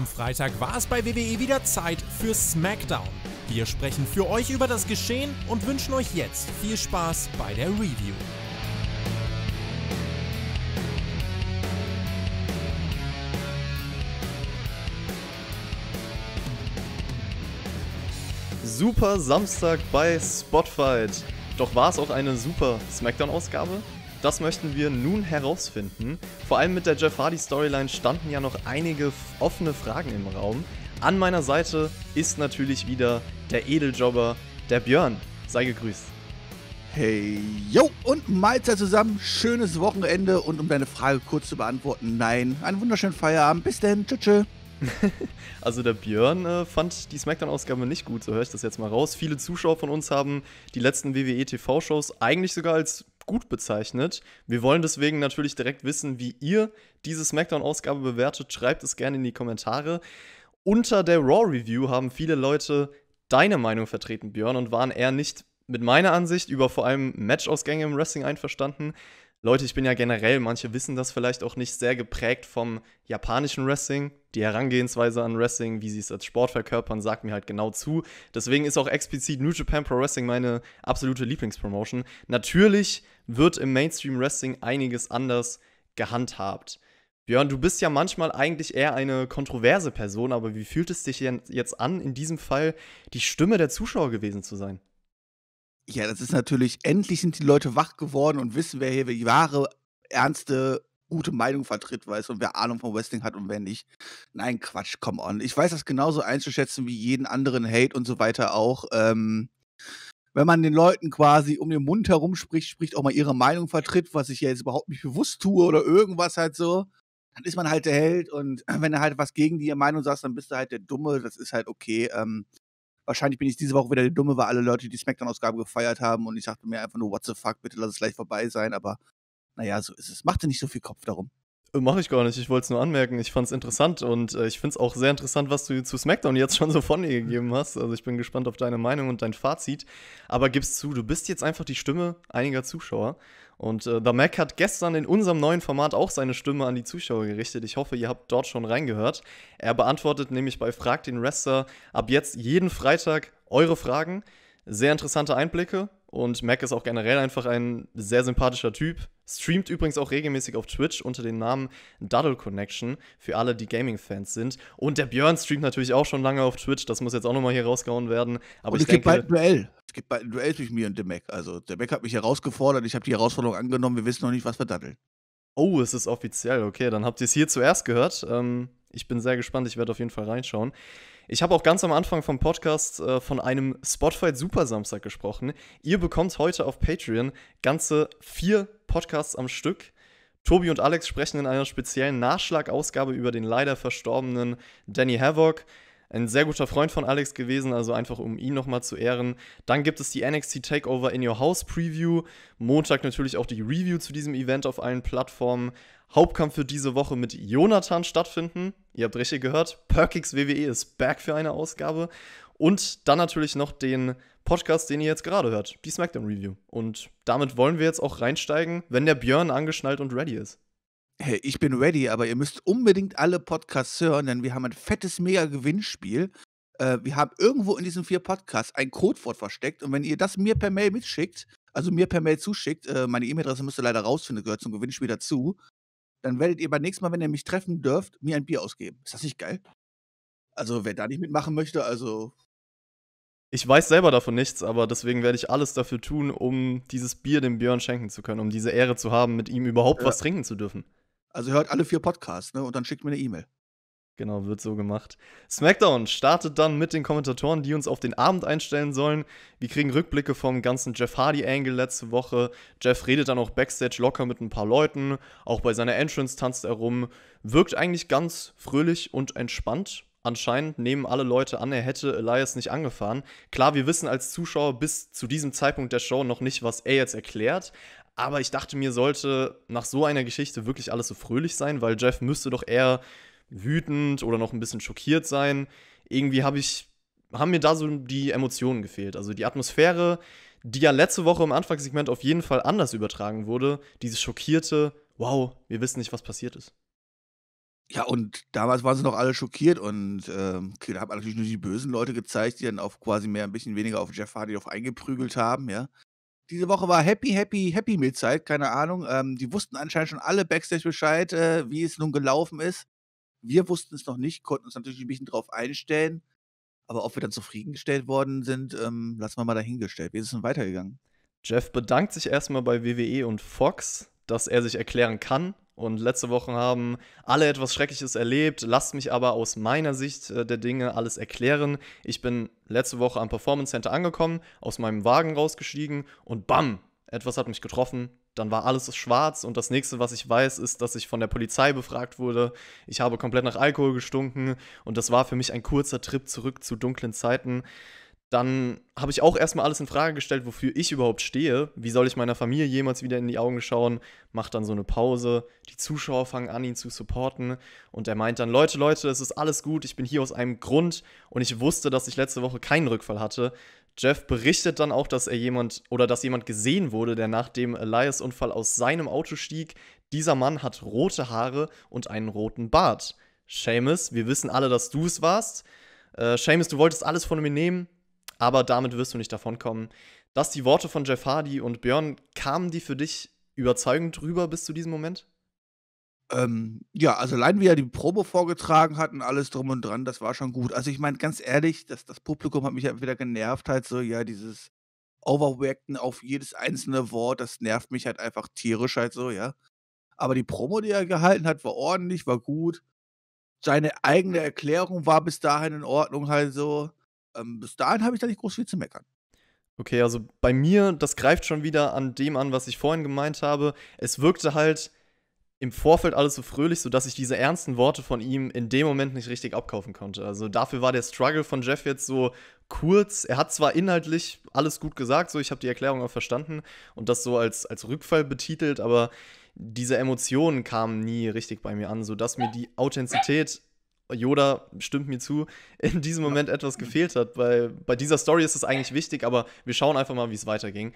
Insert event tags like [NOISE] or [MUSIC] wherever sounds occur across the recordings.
Am Freitag war es bei WWE wieder Zeit für SmackDown. Wir sprechen für euch über das Geschehen und wünschen euch jetzt viel Spaß bei der Review. Super Samstag bei Spotfight. Doch war es auch eine super SmackDown-Ausgabe? Das möchten wir nun herausfinden. Vor allem mit der Jeff Hardy Storyline standen ja noch einige offene Fragen im Raum. An meiner Seite ist natürlich wieder der Edeljobber, der Björn. Sei gegrüßt. Hey, yo und Mahlzeit zusammen. Schönes Wochenende und um deine Frage kurz zu beantworten, nein, einen wunderschönen Feierabend. Bis denn, tschüss. Tschö. [LAUGHS] also der Björn äh, fand die Smackdown-Ausgabe nicht gut, so höre ich das jetzt mal raus. Viele Zuschauer von uns haben die letzten WWE-TV-Shows eigentlich sogar als gut bezeichnet. Wir wollen deswegen natürlich direkt wissen, wie ihr diese SmackDown-Ausgabe bewertet. Schreibt es gerne in die Kommentare. Unter der Raw Review haben viele Leute deine Meinung vertreten, Björn, und waren eher nicht mit meiner Ansicht über vor allem Matchausgänge im Wrestling einverstanden. Leute, ich bin ja generell, manche wissen das vielleicht auch nicht, sehr geprägt vom japanischen Wrestling. Die Herangehensweise an Wrestling, wie sie es als Sport verkörpern, sagt mir halt genau zu. Deswegen ist auch explizit New Japan Pro Wrestling meine absolute Lieblingspromotion. Natürlich wird im Mainstream Wrestling einiges anders gehandhabt. Björn, du bist ja manchmal eigentlich eher eine kontroverse Person, aber wie fühlt es dich jetzt an, in diesem Fall die Stimme der Zuschauer gewesen zu sein? Ja, das ist natürlich, endlich sind die Leute wach geworden und wissen, wer hier die wahre, ernste, gute Meinung vertritt, weiß und wer Ahnung vom Wrestling hat und wer nicht. Nein, Quatsch, come on. Ich weiß das genauso einzuschätzen wie jeden anderen Hate und so weiter auch. Ähm, wenn man den Leuten quasi um den Mund herum spricht, spricht auch mal ihre Meinung vertritt, was ich ja jetzt überhaupt nicht bewusst tue oder irgendwas halt so, dann ist man halt der Held und [CLEARS THROAT] wenn du halt was gegen die Meinung sagst, dann bist du halt der Dumme, das ist halt okay. Ähm, Wahrscheinlich bin ich diese Woche wieder der Dumme, weil alle Leute die Smackdown-Ausgabe gefeiert haben und ich dachte mir einfach nur, what the fuck, bitte lass es gleich vorbei sein, aber naja, so ist es. Machte nicht so viel Kopf darum. Mache ich gar nicht. Ich wollte es nur anmerken. Ich fand es interessant und äh, ich finde es auch sehr interessant, was du zu SmackDown jetzt schon so von dir gegeben hast. Also ich bin gespannt auf deine Meinung und dein Fazit. Aber gib's zu, du bist jetzt einfach die Stimme einiger Zuschauer. Und äh, The Mac hat gestern in unserem neuen Format auch seine Stimme an die Zuschauer gerichtet. Ich hoffe, ihr habt dort schon reingehört. Er beantwortet nämlich bei Frag den Wrestler ab jetzt jeden Freitag eure Fragen. Sehr interessante Einblicke. Und Mac ist auch generell einfach ein sehr sympathischer Typ Streamt übrigens auch regelmäßig auf Twitch unter dem Namen Duddle Connection für alle, die Gaming-Fans sind. Und der Björn streamt natürlich auch schon lange auf Twitch. Das muss jetzt auch nochmal hier rausgehauen werden. Aber Und es gibt bald ein Duell. Es gibt bald ein Duell zwischen mir und dem Mac. Also, der Mac hat mich herausgefordert. Ich habe die Herausforderung angenommen. Wir wissen noch nicht, was wir daddeln. Oh, es ist offiziell. Okay, dann habt ihr es hier zuerst gehört. Ähm, ich bin sehr gespannt. Ich werde auf jeden Fall reinschauen. Ich habe auch ganz am Anfang vom Podcast äh, von einem Spotfight Super Samstag gesprochen. Ihr bekommt heute auf Patreon ganze vier Podcasts am Stück. Tobi und Alex sprechen in einer speziellen Nachschlagausgabe über den leider verstorbenen Danny Havoc ein sehr guter Freund von Alex gewesen, also einfach um ihn nochmal zu ehren. Dann gibt es die NXT Takeover in Your House Preview. Montag natürlich auch die Review zu diesem Event auf allen Plattformen. Hauptkampf für diese Woche mit Jonathan stattfinden. Ihr habt richtig gehört, Perkix WWE ist back für eine Ausgabe. Und dann natürlich noch den Podcast, den ihr jetzt gerade hört, die SmackDown Review. Und damit wollen wir jetzt auch reinsteigen, wenn der Björn angeschnallt und ready ist. Hey, ich bin ready, aber ihr müsst unbedingt alle Podcasts hören, denn wir haben ein fettes Mega-Gewinnspiel. Äh, wir haben irgendwo in diesen vier Podcasts ein Codewort versteckt und wenn ihr das mir per Mail mitschickt, also mir per Mail zuschickt, äh, meine E-Mail-Adresse müsst ihr leider rausfinden, gehört zum Gewinnspiel dazu, dann werdet ihr beim nächsten Mal, wenn ihr mich treffen dürft, mir ein Bier ausgeben. Ist das nicht geil? Also, wer da nicht mitmachen möchte, also. Ich weiß selber davon nichts, aber deswegen werde ich alles dafür tun, um dieses Bier dem Björn schenken zu können, um diese Ehre zu haben, mit ihm überhaupt ja. was trinken zu dürfen. Also hört alle vier Podcasts, ne? Und dann schickt mir eine E-Mail. Genau, wird so gemacht. SmackDown startet dann mit den Kommentatoren, die uns auf den Abend einstellen sollen. Wir kriegen Rückblicke vom ganzen Jeff Hardy-Angle letzte Woche. Jeff redet dann auch backstage locker mit ein paar Leuten. Auch bei seiner Entrance tanzt er rum. Wirkt eigentlich ganz fröhlich und entspannt. Anscheinend nehmen alle Leute an, er hätte Elias nicht angefahren. Klar, wir wissen als Zuschauer bis zu diesem Zeitpunkt der Show noch nicht, was er jetzt erklärt. Aber ich dachte mir, sollte nach so einer Geschichte wirklich alles so fröhlich sein, weil Jeff müsste doch eher wütend oder noch ein bisschen schockiert sein. Irgendwie habe ich, haben mir da so die Emotionen gefehlt. Also die Atmosphäre, die ja letzte Woche im Anfangssegment auf jeden Fall anders übertragen wurde, dieses schockierte, wow, wir wissen nicht, was passiert ist. Ja, und damals waren sie noch alle schockiert und äh, okay, da haben natürlich nur die bösen Leute gezeigt, die dann auf quasi mehr ein bisschen weniger auf Jeff Hardy auf eingeprügelt haben, ja. Diese Woche war Happy, Happy, Happy Meal Zeit, keine Ahnung. Ähm, die wussten anscheinend schon alle Backstage Bescheid, äh, wie es nun gelaufen ist. Wir wussten es noch nicht, konnten uns natürlich ein bisschen drauf einstellen. Aber ob wir dann zufriedengestellt worden sind, ähm, lassen wir mal dahingestellt. Wie ist es denn weitergegangen? Jeff bedankt sich erstmal bei WWE und Fox, dass er sich erklären kann, und letzte Woche haben alle etwas Schreckliches erlebt. Lasst mich aber aus meiner Sicht äh, der Dinge alles erklären. Ich bin letzte Woche am Performance Center angekommen, aus meinem Wagen rausgestiegen und bam, etwas hat mich getroffen. Dann war alles schwarz und das nächste, was ich weiß, ist, dass ich von der Polizei befragt wurde. Ich habe komplett nach Alkohol gestunken und das war für mich ein kurzer Trip zurück zu dunklen Zeiten dann habe ich auch erstmal alles in Frage gestellt, wofür ich überhaupt stehe. Wie soll ich meiner Familie jemals wieder in die Augen schauen? Macht dann so eine Pause. Die Zuschauer fangen an, ihn zu supporten. Und er meint dann: Leute, Leute, es ist alles gut. Ich bin hier aus einem Grund. Und ich wusste, dass ich letzte Woche keinen Rückfall hatte. Jeff berichtet dann auch, dass er jemand oder dass jemand gesehen wurde, der nach dem Elias-Unfall aus seinem Auto stieg. Dieser Mann hat rote Haare und einen roten Bart. Seamus, wir wissen alle, dass du es warst. Äh, Seamus, du wolltest alles von mir nehmen aber damit wirst du nicht davonkommen. Dass die Worte von Jeff Hardy und Björn, kamen die für dich überzeugend rüber bis zu diesem Moment? Ähm, ja, also allein wie er die Probe vorgetragen hat und alles drum und dran, das war schon gut. Also ich meine, ganz ehrlich, das, das Publikum hat mich ja wieder genervt, halt so, ja, dieses Overreacten auf jedes einzelne Wort, das nervt mich halt einfach tierisch halt so, ja. Aber die Promo, die er gehalten hat, war ordentlich, war gut. Seine eigene Erklärung war bis dahin in Ordnung halt so ähm, bis dahin habe ich da nicht groß viel zu meckern. Okay, also bei mir, das greift schon wieder an dem an, was ich vorhin gemeint habe. Es wirkte halt im Vorfeld alles so fröhlich, sodass ich diese ernsten Worte von ihm in dem Moment nicht richtig abkaufen konnte. Also dafür war der Struggle von Jeff jetzt so kurz. Er hat zwar inhaltlich alles gut gesagt, so ich habe die Erklärung auch verstanden und das so als, als Rückfall betitelt, aber diese Emotionen kamen nie richtig bei mir an, sodass mir die Authentizität Yoda stimmt mir zu, [LAUGHS] in diesem Moment etwas gefehlt hat. Bei, bei dieser Story ist es eigentlich wichtig, aber wir schauen einfach mal, wie es weiterging.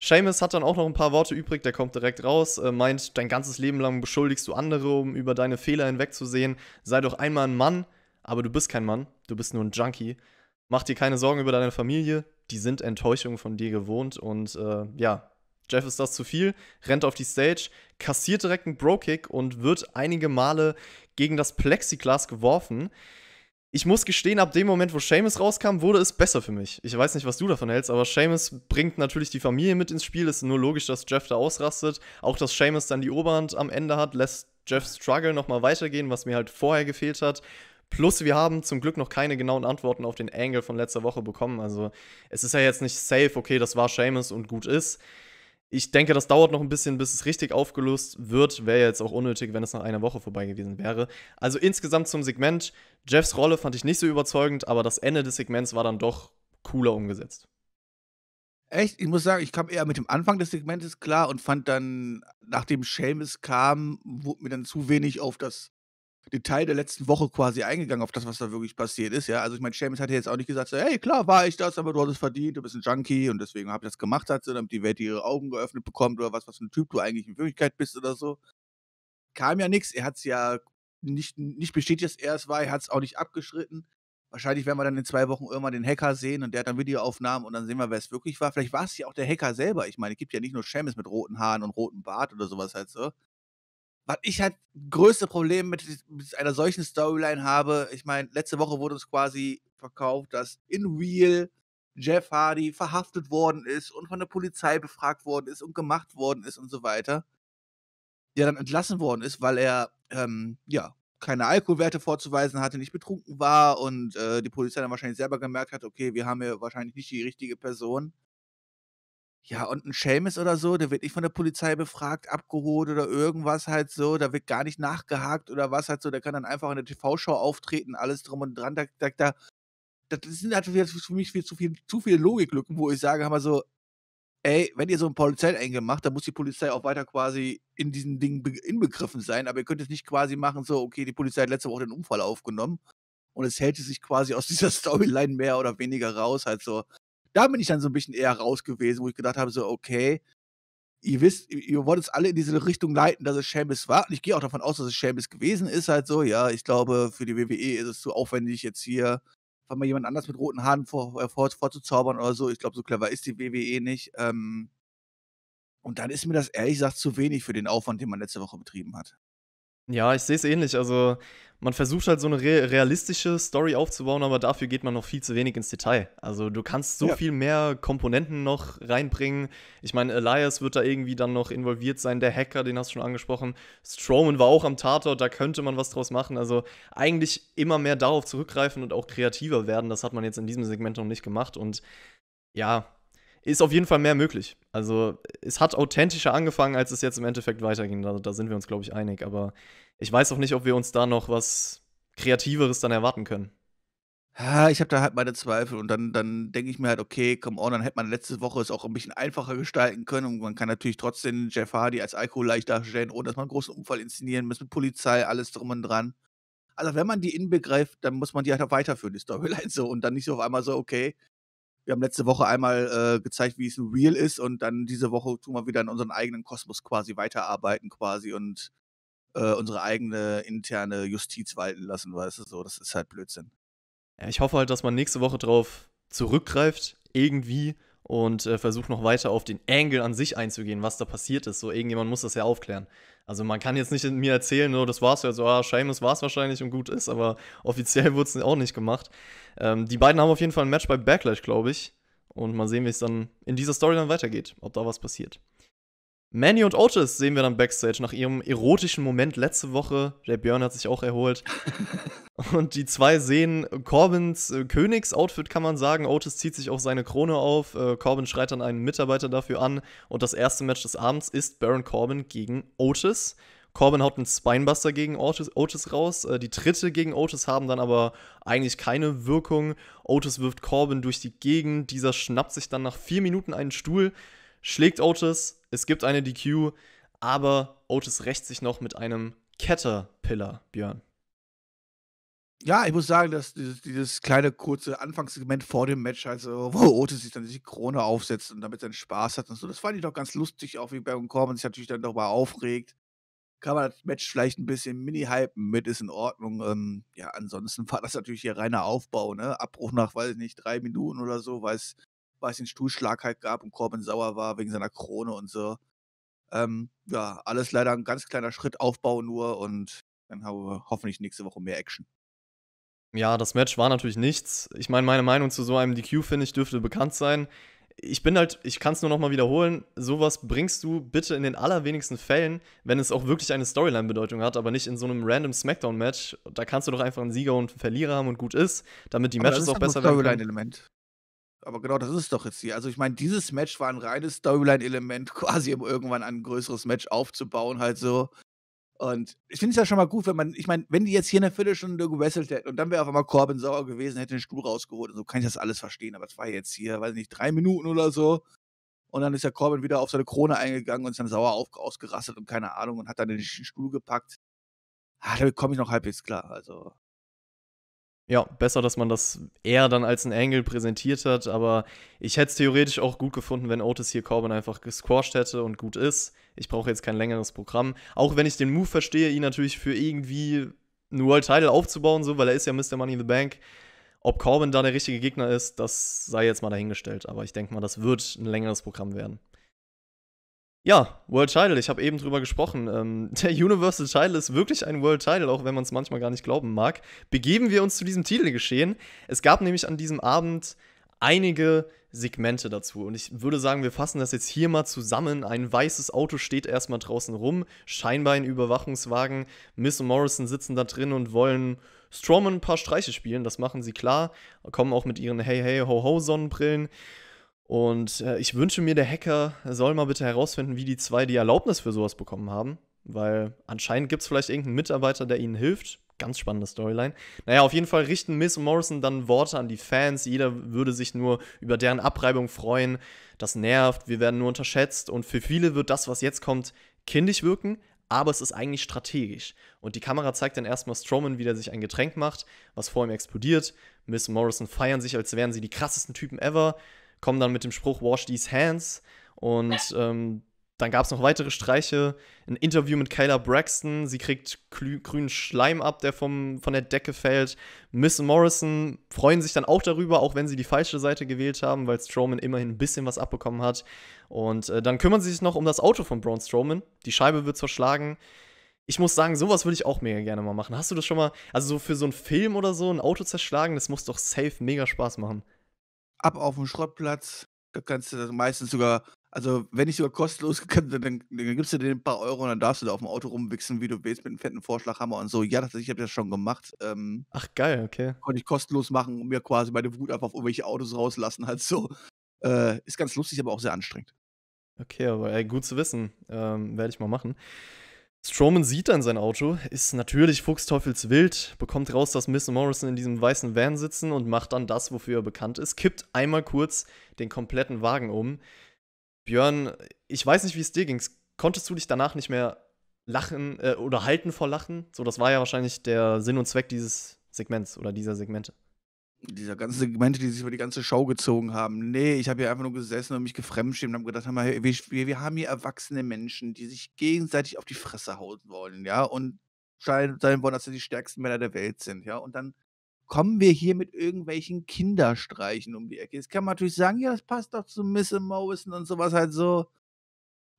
Seamus hat dann auch noch ein paar Worte übrig, der kommt direkt raus, äh, meint, dein ganzes Leben lang beschuldigst du andere, um über deine Fehler hinwegzusehen. Sei doch einmal ein Mann, aber du bist kein Mann, du bist nur ein Junkie. Mach dir keine Sorgen über deine Familie, die sind Enttäuschung von dir gewohnt und äh, ja, Jeff ist das zu viel, rennt auf die Stage, kassiert direkt einen Bro-Kick und wird einige Male gegen das Plexiglas geworfen. Ich muss gestehen, ab dem Moment, wo Seamus rauskam, wurde es besser für mich. Ich weiß nicht, was du davon hältst, aber Seamus bringt natürlich die Familie mit ins Spiel. Es Ist nur logisch, dass Jeff da ausrastet. Auch, dass Seamus dann die Oberhand am Ende hat, lässt Jeff Struggle nochmal weitergehen, was mir halt vorher gefehlt hat. Plus, wir haben zum Glück noch keine genauen Antworten auf den Angle von letzter Woche bekommen. Also, es ist ja jetzt nicht safe, okay, das war Seamus und gut ist ich denke, das dauert noch ein bisschen, bis es richtig aufgelöst wird. Wäre jetzt auch unnötig, wenn es nach einer Woche vorbei gewesen wäre. Also insgesamt zum Segment. Jeffs Rolle fand ich nicht so überzeugend, aber das Ende des Segments war dann doch cooler umgesetzt. Echt? Ich muss sagen, ich kam eher mit dem Anfang des Segmentes klar und fand dann, nachdem Seamus kam, wurde mir dann zu wenig auf das Detail der letzten Woche quasi eingegangen auf das, was da wirklich passiert ist. Ja, also ich meine, Seamus hat ja jetzt auch nicht gesagt, so, hey, klar war ich das, aber du hast es verdient, du bist ein Junkie und deswegen habe ich das gemacht, hat, damit die Welt ihre Augen geöffnet bekommt oder was, was für ein Typ du eigentlich in Wirklichkeit bist oder so. Kam ja nichts, er hat es ja nicht, nicht bestätigt, dass er es war, er hat es auch nicht abgeschritten. Wahrscheinlich werden wir dann in zwei Wochen irgendwann den Hacker sehen und der hat dann Videoaufnahmen und dann sehen wir, wer es wirklich war. Vielleicht war es ja auch der Hacker selber. Ich meine, es gibt ja nicht nur Seamus mit roten Haaren und rotem Bart oder sowas halt so. Was ich halt größte Problem mit, mit einer solchen Storyline habe, ich meine, letzte Woche wurde uns quasi verkauft, dass in Real Jeff Hardy verhaftet worden ist und von der Polizei befragt worden ist und gemacht worden ist und so weiter. Der dann entlassen worden ist, weil er, ähm, ja, keine Alkoholwerte vorzuweisen hatte, nicht betrunken war und äh, die Polizei dann wahrscheinlich selber gemerkt hat, okay, wir haben hier wahrscheinlich nicht die richtige Person. Ja, und ein Schelmes oder so, der wird nicht von der Polizei befragt, abgeholt oder irgendwas halt so, da wird gar nicht nachgehakt oder was halt so, der kann dann einfach in der TV-Show auftreten, alles drum und dran, da, da, da das sind halt für mich viel zu, viel, zu viele Logiklücken, wo ich sage, haben wir so, ey, wenn ihr so einen Polizeiengel macht, dann muss die Polizei auch weiter quasi in diesen Dingen inbegriffen sein, aber ihr könnt es nicht quasi machen, so, okay, die Polizei hat letzte Woche den Unfall aufgenommen und es hält sich quasi aus [LAUGHS] dieser Storyline mehr oder weniger raus, halt so da bin ich dann so ein bisschen eher raus gewesen, wo ich gedacht habe, so, okay, ihr wisst, ihr wollt uns alle in diese Richtung leiten, dass es Sheamus war. Und ich gehe auch davon aus, dass es Sheamus gewesen ist, halt so. Ja, ich glaube, für die WWE ist es zu aufwendig, jetzt hier einfach mal jemand anders mit roten Haaren vor, äh, vor, vorzuzaubern oder so. Ich glaube, so clever ist die WWE nicht. Ähm und dann ist mir das ehrlich gesagt zu wenig für den Aufwand, den man letzte Woche betrieben hat. Ja, ich sehe es ähnlich. Also man versucht halt so eine re realistische Story aufzubauen, aber dafür geht man noch viel zu wenig ins Detail. Also du kannst so ja. viel mehr Komponenten noch reinbringen. Ich meine, Elias wird da irgendwie dann noch involviert sein, der Hacker, den hast du schon angesprochen. Strowman war auch am Tatort, da könnte man was draus machen. Also eigentlich immer mehr darauf zurückgreifen und auch kreativer werden. Das hat man jetzt in diesem Segment noch nicht gemacht. Und ja, ist auf jeden Fall mehr möglich. Also es hat authentischer angefangen, als es jetzt im Endeffekt weiterging. Da, da sind wir uns, glaube ich, einig. Aber ich weiß auch nicht, ob wir uns da noch was Kreativeres dann erwarten können. ich habe da halt meine Zweifel und dann, dann denke ich mir halt, okay, come on, dann hätte man letzte Woche es auch ein bisschen einfacher gestalten können und man kann natürlich trotzdem Jeff Hardy als Alkohol leicht darstellen, ohne dass man einen großen Unfall inszenieren muss, mit Polizei, alles drum und dran. Also wenn man die inbegreift, dann muss man die halt auch weiterführen, die Storyline so und dann nicht so auf einmal so, okay, wir haben letzte Woche einmal äh, gezeigt, wie es real ist und dann diese Woche tun wir wieder in unseren eigenen Kosmos quasi weiterarbeiten quasi und äh, unsere eigene interne Justiz walten lassen, weißt du, so, das ist halt Blödsinn. Ja, ich hoffe halt, dass man nächste Woche drauf zurückgreift, irgendwie, und äh, versucht noch weiter auf den Angle an sich einzugehen, was da passiert ist. So, irgendjemand muss das ja aufklären. Also man kann jetzt nicht mir erzählen, oh, das war's ja so, ah, Seamus war's wahrscheinlich und gut ist, aber [LAUGHS] offiziell wurde es auch nicht gemacht. Ähm, die beiden haben auf jeden Fall ein Match bei Backlash, glaube ich. Und mal sehen, wie es dann in dieser Story dann weitergeht, ob da was passiert. Manny und Otis sehen wir dann backstage nach ihrem erotischen Moment letzte Woche. Jay Björn hat sich auch erholt. [LAUGHS] und die zwei sehen Corbins äh, Königsoutfit, kann man sagen. Otis zieht sich auch seine Krone auf. Äh, Corbin schreit dann einen Mitarbeiter dafür an. Und das erste Match des Abends ist Baron Corbin gegen Otis. Corbin haut einen Spinebuster gegen Otis, Otis raus. Äh, die Tritte gegen Otis haben dann aber eigentlich keine Wirkung. Otis wirft Corbin durch die Gegend. Dieser schnappt sich dann nach vier Minuten einen Stuhl, schlägt Otis, es gibt eine DQ, aber Otis rächt sich noch mit einem Caterpillar, Björn. Ja, ich muss sagen, dass dieses, dieses kleine kurze Anfangssegment vor dem Match, also wo Otis sich dann die Krone aufsetzt und damit seinen Spaß hat und so, das fand ich doch ganz lustig, auch wie Baron Corbin sich natürlich dann darüber aufregt. Kann man das Match vielleicht ein bisschen mini-hypen mit, ist in Ordnung. Ähm, ja, ansonsten war das natürlich hier reiner Aufbau, ne? Abbruch nach, weiß ich nicht, drei Minuten oder so, weil es weil es den Stuhlschlag halt gab und Corbin sauer war wegen seiner Krone und so. Ähm, ja, alles leider ein ganz kleiner Schritt, Aufbau nur und dann haben wir hoffentlich nächste Woche mehr Action. Ja, das Match war natürlich nichts. Ich meine, meine Meinung zu so einem DQ, finde ich, dürfte bekannt sein. Ich bin halt, ich kann es nur nochmal wiederholen, sowas bringst du bitte in den allerwenigsten Fällen, wenn es auch wirklich eine Storyline-Bedeutung hat, aber nicht in so einem random Smackdown-Match. Da kannst du doch einfach einen Sieger und einen Verlierer haben und gut ist, damit die aber Matches auch halt besser werden. Das ist ein Storyline-Element. Aber genau das ist es doch jetzt hier. Also ich meine, dieses Match war ein reines Storyline-Element, [LAUGHS] quasi um irgendwann ein größeres Match aufzubauen, halt so. Und ich finde es ja schon mal gut, wenn man, ich meine, wenn die jetzt hier eine Viertelstunde gewesselt hätten und dann wäre auf einmal Corbin sauer gewesen, hätte den Stuhl rausgeholt und so kann ich das alles verstehen. Aber es war jetzt hier, weiß nicht, drei Minuten oder so. Und dann ist der Corbin wieder auf seine Krone eingegangen und ist dann sauer auf, ausgerastet und keine Ahnung und hat dann den Stuhl gepackt. Ah, damit komme ich noch halbwegs klar. Also, ja, besser, dass man das eher dann als ein Angle präsentiert hat, aber ich hätte es theoretisch auch gut gefunden, wenn Otis hier Corbin einfach gesquashed hätte und gut ist. Ich brauche jetzt kein längeres Programm. Auch wenn ich den Move verstehe, ihn natürlich für irgendwie einen World Title aufzubauen, so, weil er ist ja Mr. Money in the Bank. Ob Corbin da der richtige Gegner ist, das sei jetzt mal dahingestellt, aber ich denke mal, das wird ein längeres Programm werden. Ja, World Title, ich habe eben drüber gesprochen. Ähm, [LAUGHS] der Universal Title ist wirklich ein World Title, auch wenn man es manchmal gar nicht glauben mag. Begeben wir uns zu diesem Titelgeschehen. Es gab nämlich an diesem Abend einige Segmente dazu. Und ich würde sagen, wir fassen das jetzt hier mal zusammen. Ein weißes Auto steht erstmal draußen rum, scheinbar ein Überwachungswagen. Miss und Morrison sitzen da drin und wollen Strowman ein paar Streiche spielen. Das machen sie klar, kommen auch mit ihren Hey, hey, ho, ho Sonnenbrillen. Und äh, ich wünsche mir, der Hacker soll mal bitte herausfinden, wie die zwei die Erlaubnis für sowas bekommen haben. Weil anscheinend gibt es vielleicht irgendeinen Mitarbeiter, der ihnen hilft. Ganz spannende Storyline. Naja, auf jeden Fall richten Miss und Morrison dann Worte an die Fans. Jeder würde sich nur über deren Abreibung freuen. Das nervt, wir werden nur unterschätzt. Und für viele wird das, was jetzt kommt, kindisch wirken. Aber es ist eigentlich strategisch. Und die Kamera zeigt dann erstmal Strowman, wie der sich ein Getränk macht, was vor ihm explodiert. Miss und Morrison feiern sich, als wären sie die krassesten Typen ever kommen dann mit dem Spruch Wash these hands und ähm, dann gab es noch weitere Streiche. Ein Interview mit Kayla Braxton. Sie kriegt grünen Schleim ab, der vom, von der Decke fällt. Miss Morrison freuen sich dann auch darüber, auch wenn sie die falsche Seite gewählt haben, weil Strowman immerhin ein bisschen was abbekommen hat. Und äh, dann kümmern sie sich noch um das Auto von Braun Strowman. Die Scheibe wird zerschlagen. Ich muss sagen, sowas würde ich auch mega gerne mal machen. Hast du das schon mal, also so für so einen Film oder so, ein Auto zerschlagen, das muss doch safe mega Spaß machen ab auf den Schrottplatz. Da kannst du das meistens sogar, also wenn nicht sogar kostenlos, [LAUGHS] kann, dann, dann gibst du dir ein paar Euro und dann darfst du da auf dem Auto rumwichsen, wie du willst, mit einem fetten Vorschlaghammer und so. Ja, das, ich habe das schon gemacht. Ähm, Ach geil, okay. Konnte ich kostenlos machen und mir quasi meine Wut einfach auf irgendwelche Autos rauslassen, [LAUGHS] halt so. Äh, ist ganz lustig, aber auch sehr anstrengend. Okay, aber ey, gut zu wissen. Ähm, Werde ich mal machen. Strowman sieht dann sein Auto, ist natürlich fuchsteufelswild, bekommt raus, dass Miss Morrison in diesem weißen Van sitzen und macht dann das, wofür er bekannt ist, kippt einmal kurz den kompletten Wagen um. Björn, ich weiß nicht, wie es dir ging. Konntest du dich danach nicht mehr lachen äh, oder halten vor Lachen? So, das war ja wahrscheinlich der Sinn und Zweck dieses Segments oder dieser Segmente dieser ganze Segmente, die sich über die ganze Show gezogen haben. Nee, ich habe hier einfach nur gesessen und mich gefremdschämt und habe gedacht, hey, wir, wir haben hier erwachsene Menschen, die sich gegenseitig auf die Fresse hauen wollen, ja, und sein wollen, dass sie die stärksten Männer der Welt sind, ja, und dann kommen wir hier mit irgendwelchen Kinderstreichen um die Ecke. Jetzt kann man natürlich sagen, ja, das passt doch zu Miss Morrison und sowas halt so.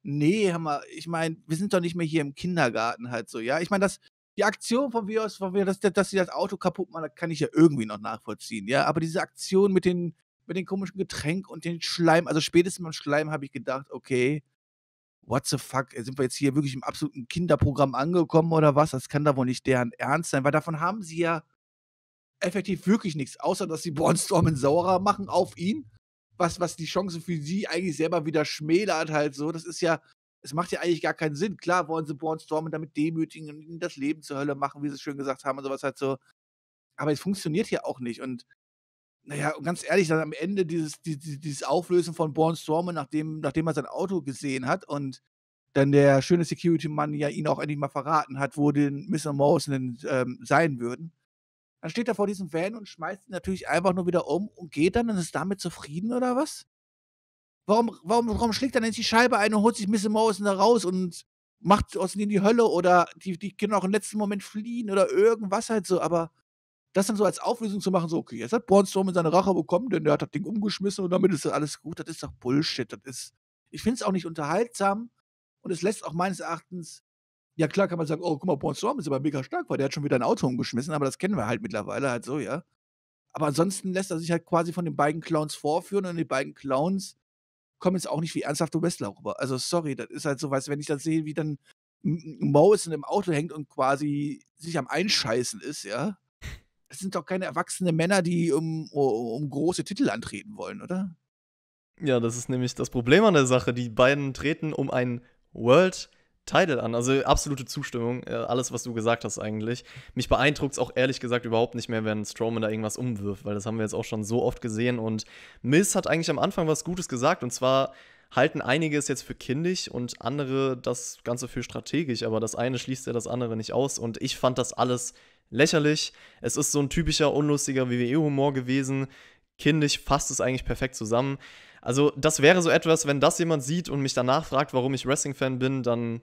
Nee, haben wir, ich meine, wir sind doch nicht mehr hier im Kindergarten halt so, ja. Ich meine, das, die Aktion von mir aus, von mir, dass, dass sie das Auto kaputt machen, kann ich ja irgendwie noch nachvollziehen, ja. Aber diese Aktion mit den, mit den komischen Getränk und den Schleim, also spätestens beim Schleim habe ich gedacht, okay, what the fuck, äh, sind wir jetzt hier wirklich im absoluten Kinderprogramm angekommen oder was? Das kann da wohl nicht deren Ernst sein, weil davon haben sie ja effektiv wirklich nichts, außer dass sie Bornstormen saurer machen auf ihn, was, was die Chance für sie eigentlich selber wieder schmälert halt so. Das ist ja, es macht ja eigentlich gar keinen Sinn. Klar wollen sie Born Storm damit demütigen und ihnen das Leben zur Hölle machen, wie sie schön gesagt haben und sowas halt so. Aber es funktioniert ja auch nicht. Und naja, und ganz ehrlich, dann am Ende dieses, dieses, dieses Auflösen von Born Stormen, nachdem, nachdem er sein Auto gesehen hat und dann der schöne Security-Mann ja ihn auch endlich mal verraten hat, wo den Mr. Morrison ähm, sein würden. Dann steht er vor diesem Van und schmeißt ihn natürlich einfach nur wieder um und geht dann und ist damit zufrieden oder was? Warum, warum, warum schlägt er denn die Scheibe ein und holt sich Miss Morrison da raus und macht aus in die Hölle oder die, die können auch im letzten Moment fliehen oder irgendwas halt so, aber das dann so als Auflösung zu machen, so, okay, jetzt hat in seine Rache bekommen, denn der hat das Ding umgeschmissen und damit ist das alles gut, das ist doch Bullshit. Das ist, ich finde es auch nicht unterhaltsam und es lässt auch meines Erachtens, ja klar kann man sagen, oh, guck mal, Brainstorm ist aber mega stark, weil der hat schon wieder ein Auto umgeschmissen, aber das kennen wir halt mittlerweile halt so, ja. Aber ansonsten lässt er sich halt quasi von den beiden Clowns vorführen und die beiden Clowns komme jetzt auch nicht wie ernsthafte Wrestler rüber. Also sorry, das ist halt so was, wenn ich das sehe, wie dann Morrison im Auto hängt und quasi sich am Einscheißen ist, ja. Das sind doch keine erwachsenen Männer, die um, um große Titel antreten wollen, oder? Ja, das ist nämlich das Problem an der Sache. Die beiden treten um ein World Tidal an. Also absolute Zustimmung, äh, alles, was du gesagt hast eigentlich. Mich beeindruckt es auch ehrlich gesagt überhaupt nicht mehr, wenn Strowman da irgendwas umwirft, weil das haben wir jetzt auch schon so oft gesehen. Und Miss hat eigentlich am Anfang was Gutes gesagt und zwar halten einige es jetzt für kindisch und andere das Ganze für strategisch, aber das eine schließt ja das andere nicht aus und ich fand das alles lächerlich. Es ist so ein typischer, unlustiger WWE-Humor gewesen. Kindisch fasst es eigentlich perfekt zusammen. Also, das wäre so etwas, wenn das jemand sieht und mich danach fragt, warum ich Wrestling-Fan bin, dann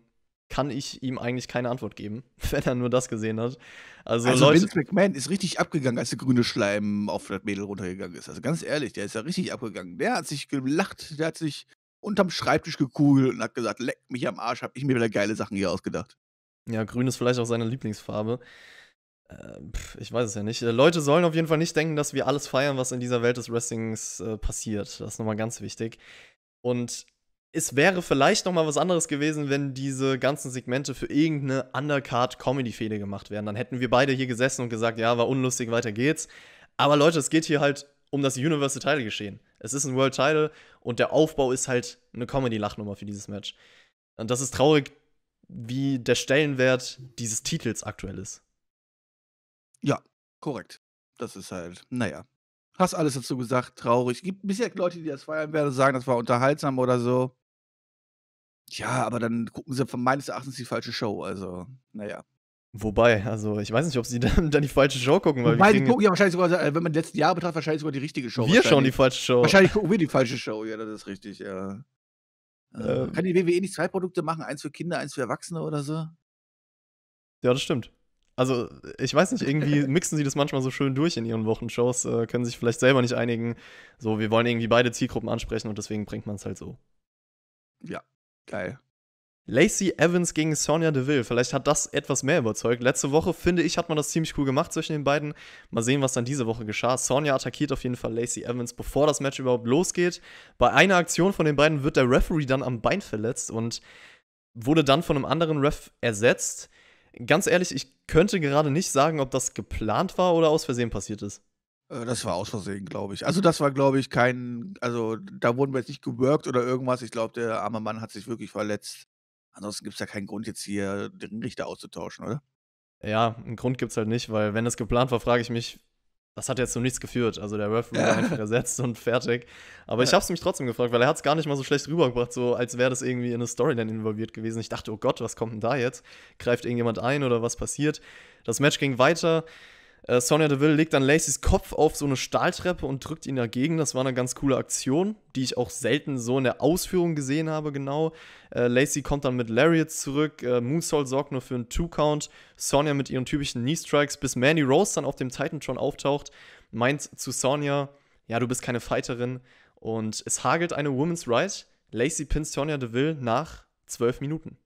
kann ich ihm eigentlich keine Antwort geben, [LAUGHS] wenn er nur das gesehen hat. Also, also Leute, Vince McMahon ist richtig abgegangen, als der grüne Schleim auf das Mädel runtergegangen ist. Also ganz ehrlich, der ist ja richtig abgegangen. Der hat sich gelacht, der hat sich unterm Schreibtisch gekugelt und hat gesagt, leck mich am Arsch, hab ich mir wieder geile Sachen hier ausgedacht. Ja, grün ist vielleicht auch seine Lieblingsfarbe. Äh, ich weiß es ja nicht. Äh, Leute sollen auf jeden Fall nicht denken, dass wir alles feiern, was in dieser Welt des Wrestlings äh, passiert. Das ist nochmal ganz wichtig. Und es wäre vielleicht nochmal was anderes gewesen, wenn diese ganzen Segmente für irgendeine Undercard-Comedy-Fehde gemacht wären. Dann hätten wir beide hier gesessen und gesagt, ja, war unlustig, weiter geht's. Aber Leute, es geht hier halt um das Universal Title geschehen. Es ist ein World Title und der Aufbau ist halt eine Comedy-Lachnummer für dieses Match. Und das ist traurig, wie der Stellenwert dieses Titels aktuell ist. Ja, korrekt. Das ist halt, naja. Hast alles dazu gesagt, traurig. Gibt bisher Leute, die das feiern werden, sagen, das war unterhaltsam oder so. Ja, aber dann gucken sie meines Erachtens die falsche Show. Also, naja. Wobei, also ich weiß nicht, ob sie [LAUGHS] dann, dann die falsche Show gucken, weil Wobei, wir kriegen, gucken ja wahrscheinlich sogar, äh, wenn man die letzten Jahre betrachtet, wahrscheinlich sogar die richtige Show. Wir schauen die falsche Show. Wahrscheinlich gucken wir die falsche Show, ja, das ist richtig, ja. Äh, ähm. Kann die WWE nicht zwei Produkte machen, eins für Kinder, eins für Erwachsene oder so? Ja, das stimmt. Also, ich weiß nicht, irgendwie [LAUGHS] mixen sie das manchmal so schön durch in ihren Wochenshows, äh, können sich vielleicht selber nicht einigen. So, wir wollen irgendwie beide Zielgruppen ansprechen und deswegen bringt man es halt so. Ja, Geil. Lacey Evans gegen Sonja Deville. Vielleicht hat das etwas mehr überzeugt. Letzte Woche, finde ich, hat man das ziemlich cool gemacht zwischen den beiden. Mal sehen, was dann diese Woche geschah. Sonja attackiert auf jeden Fall Lacey Evans, bevor das Match überhaupt losgeht. Bei einer Aktion von den beiden wird der Referee dann am Bein verletzt und wurde dann von einem anderen Ref ersetzt. Ganz ehrlich, ich könnte gerade nicht sagen, ob das geplant war oder aus Versehen passiert ist. Äh, das war aus Versehen, glaube ich. Also das war, glaube ich, kein, also da wurden wir jetzt nicht geworkt oder irgendwas. Ich glaube, der arme Mann hat sich wirklich verletzt. Ansonsten gibt es ja keinen Grund, jetzt hier den Richter auszutauschen, oder? Ja, einen Grund gibt es halt nicht, weil wenn es geplant war, frage ich mich, das hat jetzt zu nichts geführt. Also der Ref wurde ja. [LAUGHS] einfach ersetzt und fertig. Aber ja. ich habe es mich trotzdem gefragt, weil er hat es gar nicht mal so schlecht rübergebracht, so als wäre das irgendwie in eine Storyline involviert gewesen. Ich dachte, oh Gott, was kommt denn da jetzt? Greift irgendjemand ein oder was passiert? Das Match ging weiter. Äh, Sonya Deville legt dann Lacys Kopf auf so eine Stahltreppe und drückt ihn dagegen. Das war eine ganz coole Aktion, die ich auch selten so in der Ausführung gesehen habe, genau. Äh, Lacey kommt dann mit Lariat zurück. Äh, Moonsault sorgt nur für einen Two-Count. Sonja mit ihren typischen Knee-Strikes, bis Manny Rose dann auf dem Titantron auftaucht, meint zu Sonja, ja, du bist keine Fighterin. Und es hagelt eine Woman's Right. Lacey pinnt Sonja Deville nach zwölf Minuten.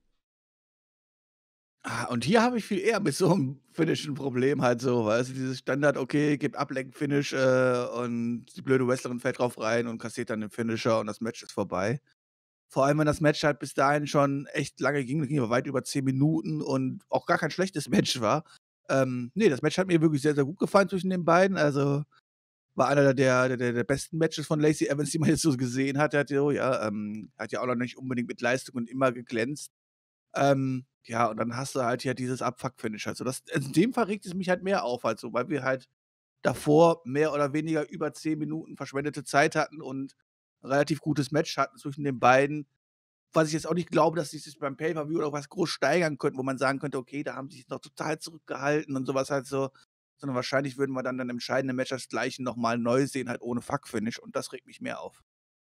Ah, und hier habe ich viel eher mit so einem finnischen Problem halt so, weißt du, dieses Standard, okay, gibt Ablenk-Finish äh, und die blöde Wrestlerin fällt drauf rein und kassiert dann den Finisher und das Match ist vorbei. Vor allem, wenn das Match halt bis dahin schon echt lange ging, das ging weit über 10 Minuten und auch gar kein schlechtes [LAUGHS] Match war. Ähm, nee, das Match hat mir wirklich sehr, sehr gut gefallen zwischen den beiden. Also war einer der, der, der besten Matches von Lacey Evans, die man jetzt so gesehen hat. hat, ja, oh ja ähm, hat ja auch noch nicht unbedingt mit Leistung und immer geglänzt. Ähm, ja, und dann hast du halt ja dieses Abfuck-Finish. Halt also, das, in dem Fall regt es mich halt mehr auf, halt weil wir halt davor mehr oder weniger über 10 Minuten verschwendete Zeit hatten und ein relativ gutes Match hatten zwischen den beiden. Was ich jetzt auch nicht glaube, dass sie sich beim Pay-Per-View oder was groß steigern könnten, wo man sagen könnte, okay, da haben sie sich noch total zurückgehalten und sowas halt so. Sondern wahrscheinlich würden wir dann dann entscheidende Match das gleiche nochmal neu sehen, halt ohne Fuck-Finish. Und das regt mich mehr auf.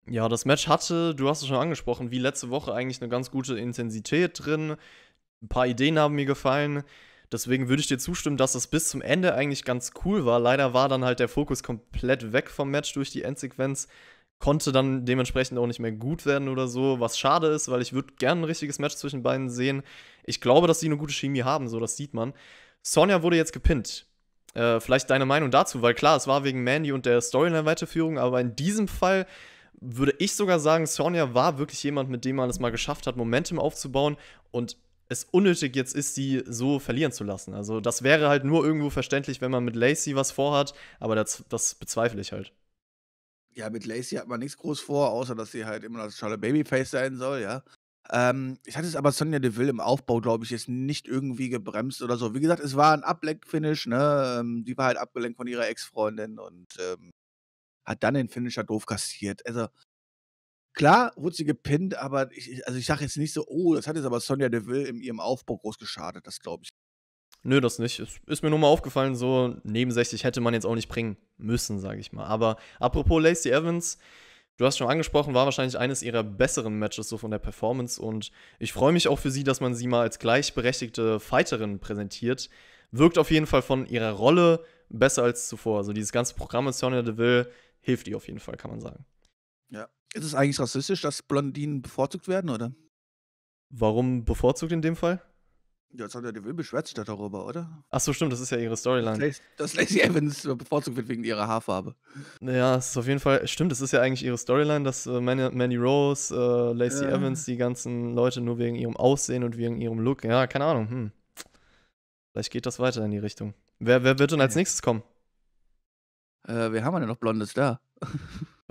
Ja, das Match hatte, du hast es schon angesprochen, wie letzte Woche eigentlich eine ganz gute Intensität drin. Ein paar Ideen haben mir gefallen. Deswegen würde ich dir zustimmen, dass es bis zum Ende eigentlich ganz cool war. Leider war dann halt der Fokus komplett weg vom Match durch die Endsequenz. Konnte dann dementsprechend auch nicht mehr gut werden oder so, was schade ist, weil ich würde gerne ein richtiges Match zwischen beiden sehen. Ich glaube, dass sie eine gute Chemie haben, so das sieht man. Sonja wurde jetzt gepinnt. Äh, vielleicht deine Meinung dazu, weil klar, es war wegen Mandy und der Storyline-Weiterführung, aber in diesem Fall würde ich sogar sagen, Sonja war wirklich jemand, mit dem man es mal geschafft hat, Momentum aufzubauen und es unnötig jetzt ist, sie so verlieren zu lassen. Also das wäre halt nur irgendwo verständlich, wenn man mit Lacey was vorhat, aber das, das bezweifle ich halt. Ja, mit Lacey hat man nichts groß vor, außer dass sie halt immer das schale Babyface sein soll, ja. Ähm, ich hatte es aber Sonja Deville im Aufbau, glaube ich, jetzt nicht irgendwie gebremst oder so. Wie gesagt, es war ein Ablenkfinish, ne? Ähm, die war halt abgelenkt von ihrer Ex-Freundin und ähm, hat dann den Finisher doof kassiert. Also, Klar, wurde sie gepinnt, aber ich, also ich sage jetzt nicht so, oh, das hat jetzt aber Sonja Deville in ihrem Aufbau groß geschadet, das glaube ich. Nö, das nicht. Es ist mir nur mal aufgefallen, so nebensächlich hätte man jetzt auch nicht bringen müssen, sage ich mal. Aber apropos Lacey Evans, du hast schon angesprochen, war wahrscheinlich eines ihrer besseren Matches so von der Performance und ich freue mich auch für sie, dass man sie mal als gleichberechtigte Fighterin präsentiert. Wirkt auf jeden Fall von ihrer Rolle besser als zuvor. Also dieses ganze Programm mit Sonja Deville hilft ihr auf jeden Fall, kann man sagen. Ja, ist es eigentlich rassistisch, dass Blondinen bevorzugt werden, oder? Warum bevorzugt in dem Fall? Ja, jetzt hat ja der Will beschwert sich darüber, oder? Ach so, stimmt, das ist ja ihre Storyline. Dass Lacey Evans bevorzugt wird wegen ihrer Haarfarbe. Naja, es ist auf jeden Fall, stimmt, das ist ja eigentlich ihre Storyline, dass äh, Manny, Manny Rose, äh, Lacey äh. Evans, die ganzen Leute nur wegen ihrem Aussehen und wegen ihrem Look, ja, keine Ahnung, hm. Vielleicht geht das weiter in die Richtung. Wer, wer wird denn als nächstes kommen? Äh, wir haben ja noch Blondes da. [LAUGHS]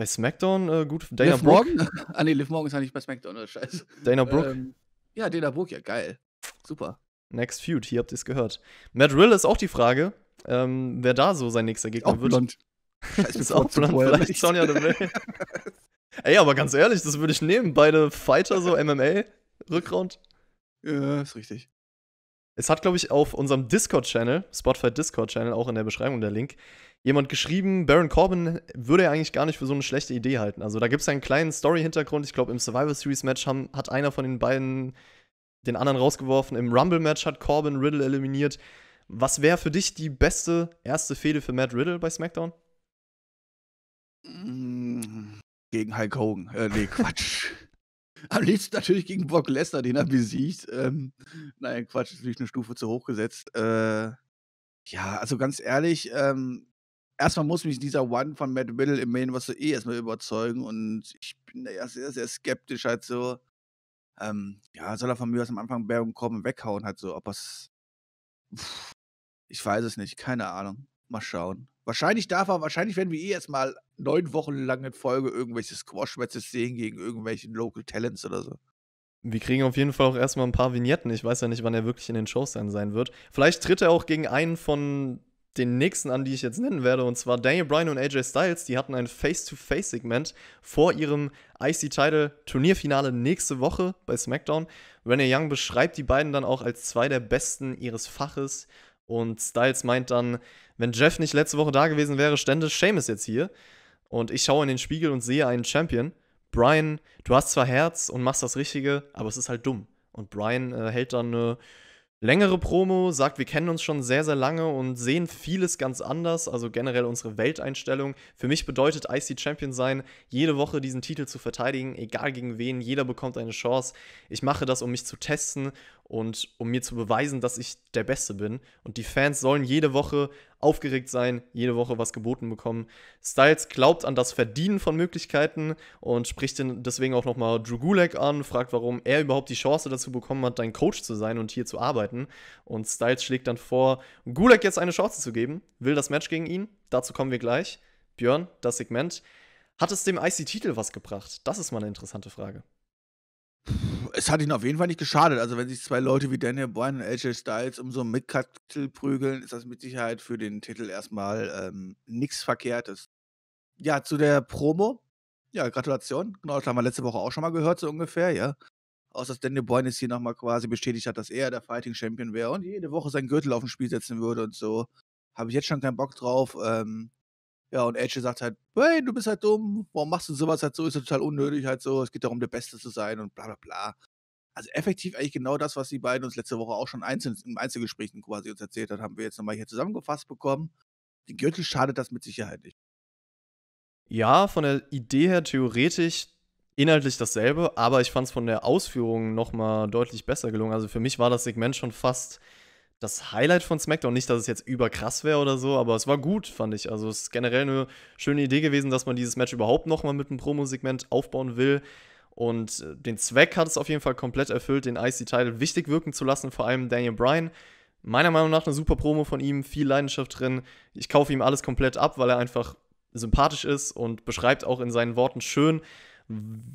Bei SmackDown, äh, gut. Dana Liv Morgan? [LAUGHS] ah, nee, Liv Morgan ist ja nicht bei SmackDown, oder Scheiße. Dana Brooke. Ähm, ja, Dana Brooke, ja, geil. Super. Next Feud, hier habt ihr es gehört. Matt Rill ist auch die Frage, ähm, wer da so sein nächster Gegner auch wird. Blond. Scheiße, ist auch blond, vielleicht nicht. Sonja Deville. [LAUGHS] Ey, aber ganz ehrlich, das würde ich nehmen. Beide Fighter, so MMA, Rückround. Ja, ist richtig. Es hat, glaube ich, auf unserem Discord-Channel, Spotify Discord-Channel, auch in der Beschreibung der Link, jemand geschrieben, Baron Corbin würde er eigentlich gar nicht für so eine schlechte Idee halten. Also da gibt es einen kleinen Story-Hintergrund. Ich glaube, im Survivor Series-Match hat einer von den beiden den anderen rausgeworfen. Im Rumble-Match hat Corbin Riddle eliminiert. Was wäre für dich die beste erste Fehde für Matt Riddle bei SmackDown? Mm, gegen Hulk Hogan. Äh, nee, Quatsch. [LAUGHS] Am liebsten natürlich gegen Brock Lesnar, den er besiegt. Ähm, nein, Quatsch, ist natürlich eine Stufe zu hoch gesetzt. Äh, ja, also ganz ehrlich, ähm, erstmal muss mich dieser One von Matt Riddle im Main was so eh erstmal überzeugen und ich bin da ja sehr, sehr skeptisch halt so. Ähm, ja, soll er von mir aus am Anfang Baron kommen weghauen halt so, ob es. Ich weiß es nicht, keine Ahnung. Mal schauen. Wahrscheinlich darf er, wahrscheinlich werden wir eh erstmal neun Wochen lang in Folge irgendwelche Squash-Matches sehen gegen irgendwelche Local Talents oder so. Wir kriegen auf jeden Fall auch erstmal ein paar Vignetten. Ich weiß ja nicht, wann er wirklich in den Shows dann sein wird. Vielleicht tritt er auch gegen einen von den nächsten an, die ich jetzt nennen werde, und zwar Daniel Bryan und AJ Styles. Die hatten ein Face-to-Face-Segment vor ihrem IC-Title-Turnierfinale nächste Woche bei SmackDown. Renee Young beschreibt die beiden dann auch als zwei der besten ihres Faches. Und Styles meint dann, wenn Jeff nicht letzte Woche da gewesen wäre, stände Seamus jetzt hier. Und ich schaue in den Spiegel und sehe einen Champion. Brian, du hast zwar Herz und machst das Richtige, aber es ist halt dumm. Und Brian äh, hält dann eine. Äh, längere Promo, sagt, wir kennen uns schon sehr, sehr lange und sehen vieles ganz anders, also generell unsere Welteinstellung. Für mich bedeutet IC Champion sein, jede Woche diesen Titel zu verteidigen, egal gegen wen, jeder bekommt eine Chance. Ich mache das, um mich zu testen und um mir zu beweisen, dass ich der Beste bin. Und die Fans sollen jede Woche aufgeregt sein, jede Woche was geboten bekommen. Styles glaubt an das Verdienen von Möglichkeiten und spricht deswegen auch nochmal Drew Gulak an, fragt, warum er überhaupt die Chance dazu bekommen hat, dein Coach zu sein und hier zu arbeiten. Und Styles schlägt dann vor, Gulak jetzt eine Chance zu geben, will das Match gegen ihn. Dazu kommen wir gleich. Björn, das Segment. Hat es dem IC-Titel was gebracht? Das ist mal eine interessante Frage. Es hat ihnen auf jeden Fall nicht geschadet. Also, wenn sich zwei Leute wie Daniel Bryan und AJ Styles um so einen Midcard-Titel prügeln, ist das mit Sicherheit für den Titel erstmal ähm, nichts Verkehrtes. Ja, zu der Promo. Ja, Gratulation. Genau, das haben wir letzte Woche auch schon mal gehört, so ungefähr, ja. Außer dass Daniel Bryan es hier nochmal quasi bestätigt hat, dass er der Fighting Champion wäre und jede Woche seinen Gürtel auf dem Spiel setzen würde und so. Habe ich jetzt schon keinen Bock drauf. Ähm, ja, und Edge sagt halt, hey, du bist halt dumm, warum machst du sowas halt so, ist total unnötig halt so, es geht darum, der Beste zu sein und bla bla bla. Also effektiv eigentlich genau das, was die beiden uns letzte Woche auch schon einzeln, im Einzelgespräch quasi uns erzählt haben, haben wir jetzt nochmal hier zusammengefasst bekommen. Den Gürtel schadet das mit Sicherheit nicht. Ja, von der Idee her theoretisch inhaltlich dasselbe, aber ich fand es von der Ausführung nochmal deutlich besser gelungen. Also für mich war das Segment schon fast das Highlight von SmackDown. Nicht, dass es jetzt überkrass wäre oder so, aber es war gut, fand ich. Also es ist generell eine schöne Idee gewesen, dass man dieses Match überhaupt nochmal mit einem Promo-Segment aufbauen will. Und äh, den Zweck hat es auf jeden Fall komplett erfüllt, den IC-Title wichtig wirken zu lassen, vor allem Daniel Bryan. Meiner Meinung nach eine super Promo von ihm, viel Leidenschaft drin. Ich kaufe ihm alles komplett ab, weil er einfach sympathisch ist und beschreibt auch in seinen Worten schön,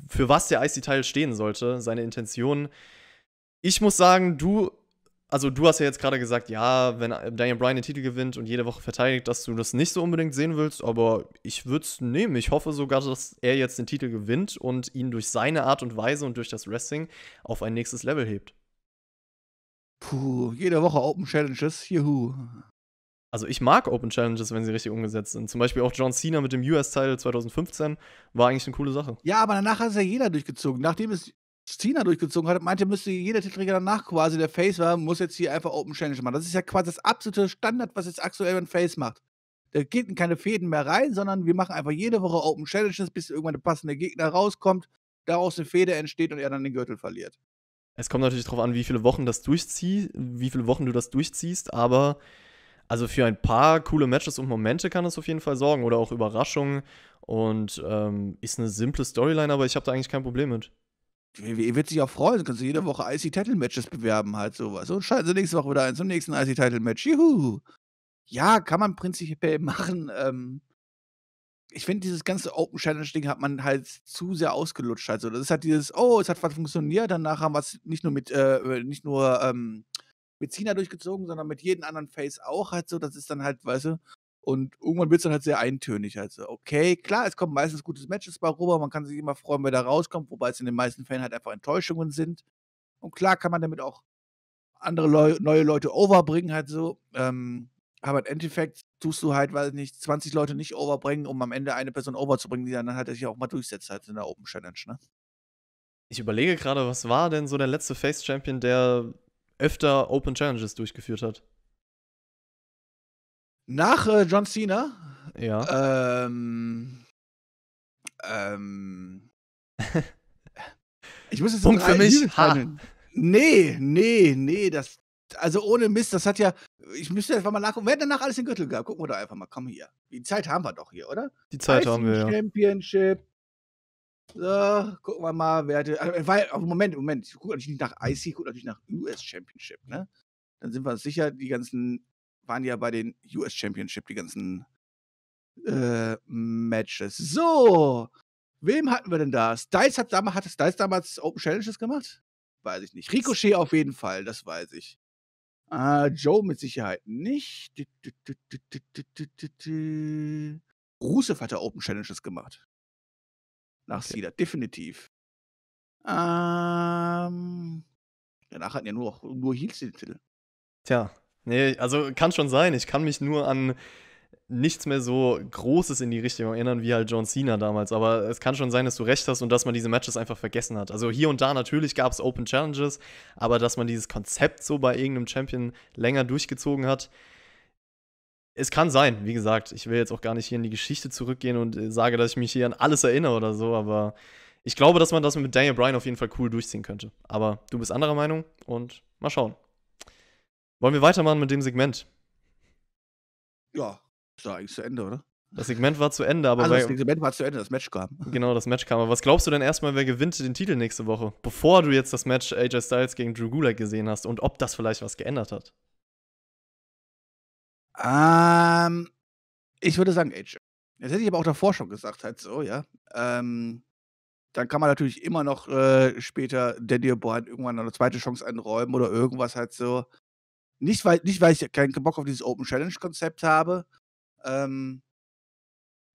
für was der IC-Title stehen sollte, seine Intentionen. Ich muss sagen, du also du hast ja jetzt gerade gesagt, ja, wenn Daniel Bryan den Titel gewinnt und jede Woche verteidigt, dass du das nicht so unbedingt sehen willst, aber ich würde es nehmen. Ich hoffe sogar, dass er jetzt den Titel gewinnt und ihn durch seine Art und Weise und durch das Wrestling auf ein nächstes Level hebt. Puh, jede Woche Open Challenges, juhu. Also ich mag Open Challenges, wenn sie richtig umgesetzt sind. Zum Beispiel auch John Cena mit dem US-Title 2015 war eigentlich eine coole Sache. Ja, aber danach hat es ja jeder durchgezogen. Nachdem es Cena durchgezogen hat, meinte, müsste jeder Titelträger danach quasi der Face war, muss jetzt hier einfach Open Challenge machen. Das ist ja quasi das absolute Standard, was jetzt aktuell ein Face macht. Da geht keine Fäden mehr rein, sondern wir machen einfach jede Woche Open Challenges, bis irgendwann der passende Gegner rauskommt, daraus eine Fehde entsteht und er dann den Gürtel verliert. Es kommt natürlich darauf an, wie viele Wochen das durchziehst, wie viele Wochen du das durchziehst, aber also für ein paar coole Matches und Momente kann das auf jeden Fall sorgen oder auch Überraschungen und ähm, ist eine simple Storyline, aber ich habe da eigentlich kein Problem mit. WWE wird sich auch freuen, kannst du jede Woche IC-Title-Matches bewerben, halt sowas. Und schalten sie nächste Woche wieder ein zum nächsten IC-Title-Match. Juhu! Ja, kann man prinzipiell [LAUGHS] machen. Ähm, ich finde, dieses ganze Open Challenge-Ding hat man halt zu sehr ausgelutscht. Also, das ist halt dieses, oh, es hat was funktioniert, danach haben wir es nicht nur mit, äh, nicht nur ähm, mit Cena durchgezogen, sondern mit jedem anderen Face auch halt so. Das ist dann halt, weißt du, und irgendwann wird es dann halt sehr eintönig. Also, okay, klar, es kommen meistens gutes Matches bei rüber. man kann sich immer freuen, wer da rauskommt, wobei es in den meisten Fällen halt einfach Enttäuschungen sind. Und klar kann man damit auch andere Leu neue Leute overbringen, halt so. Ähm, aber im Endeffekt tust du halt, weiß ich nicht, 20 Leute nicht overbringen, um am Ende eine Person overzubringen, die dann halt sich auch mal durchsetzt halt in der Open Challenge, ne? Ich überlege gerade, was war denn so der letzte Face Champion, der öfter Open Challenges durchgeführt hat? Nach äh, John Cena. Ja. Ähm. Ähm. [LAUGHS] ich muss jetzt Punkt für mich. Nee, nee, nee, das. Also ohne Mist, das hat ja. Ich müsste einfach mal nachgucken. Wer hat danach alles den Gürtel gehabt? Gucken wir doch einfach mal. Komm hier. Die Zeit haben wir doch hier, oder? Die Zeit Eisen haben wir. Ja. Championship. So, gucken wir mal, wer hatte. Also, weil, oh, Moment, Moment. Ich gucke natürlich nicht nach IC, ich gucke natürlich nach US Championship, ne? Dann sind wir sicher, die ganzen waren ja bei den US Championship die ganzen äh, Matches. So, wem hatten wir denn da? Styles hat damals, hat Styles damals Open Challenges gemacht? Weiß ich nicht. Ricochet auf jeden Fall, das weiß ich. Äh, Joe mit Sicherheit nicht. Rusev hat da Open Challenges gemacht. Nach okay. Cedar, definitiv. Ähm, danach hatten ja nur, nur Heels den Titel. Tja, Nee, also kann schon sein. Ich kann mich nur an nichts mehr so Großes in die Richtung erinnern wie halt John Cena damals. Aber es kann schon sein, dass du recht hast und dass man diese Matches einfach vergessen hat. Also hier und da natürlich gab es Open Challenges, aber dass man dieses Konzept so bei irgendeinem Champion länger durchgezogen hat, es kann sein, wie gesagt. Ich will jetzt auch gar nicht hier in die Geschichte zurückgehen und äh, sage, dass ich mich hier an alles erinnere oder so, aber ich glaube, dass man das mit Daniel Bryan auf jeden Fall cool durchziehen könnte. Aber du bist anderer Meinung und mal schauen. Wollen wir weitermachen mit dem Segment? Ja, ist da eigentlich zu Ende, oder? Das Segment war zu Ende, aber. Also das Segment war zu Ende, das Match kam. [LAUGHS] Genau, das Match kam. Aber was glaubst du denn erstmal, wer gewinnt den Titel nächste Woche? Bevor du jetzt das Match AJ Styles gegen Drew Gulak gesehen hast und ob das vielleicht was geändert hat? Ähm, ich würde sagen AJ. Das hätte ich aber auch davor schon gesagt, halt so, ja. Ähm, dann kann man natürlich immer noch äh, später Daniel Bryan irgendwann eine zweite Chance einräumen oder irgendwas halt so. Nicht weil, nicht, weil ich keinen Bock auf dieses Open Challenge-Konzept habe. Ähm,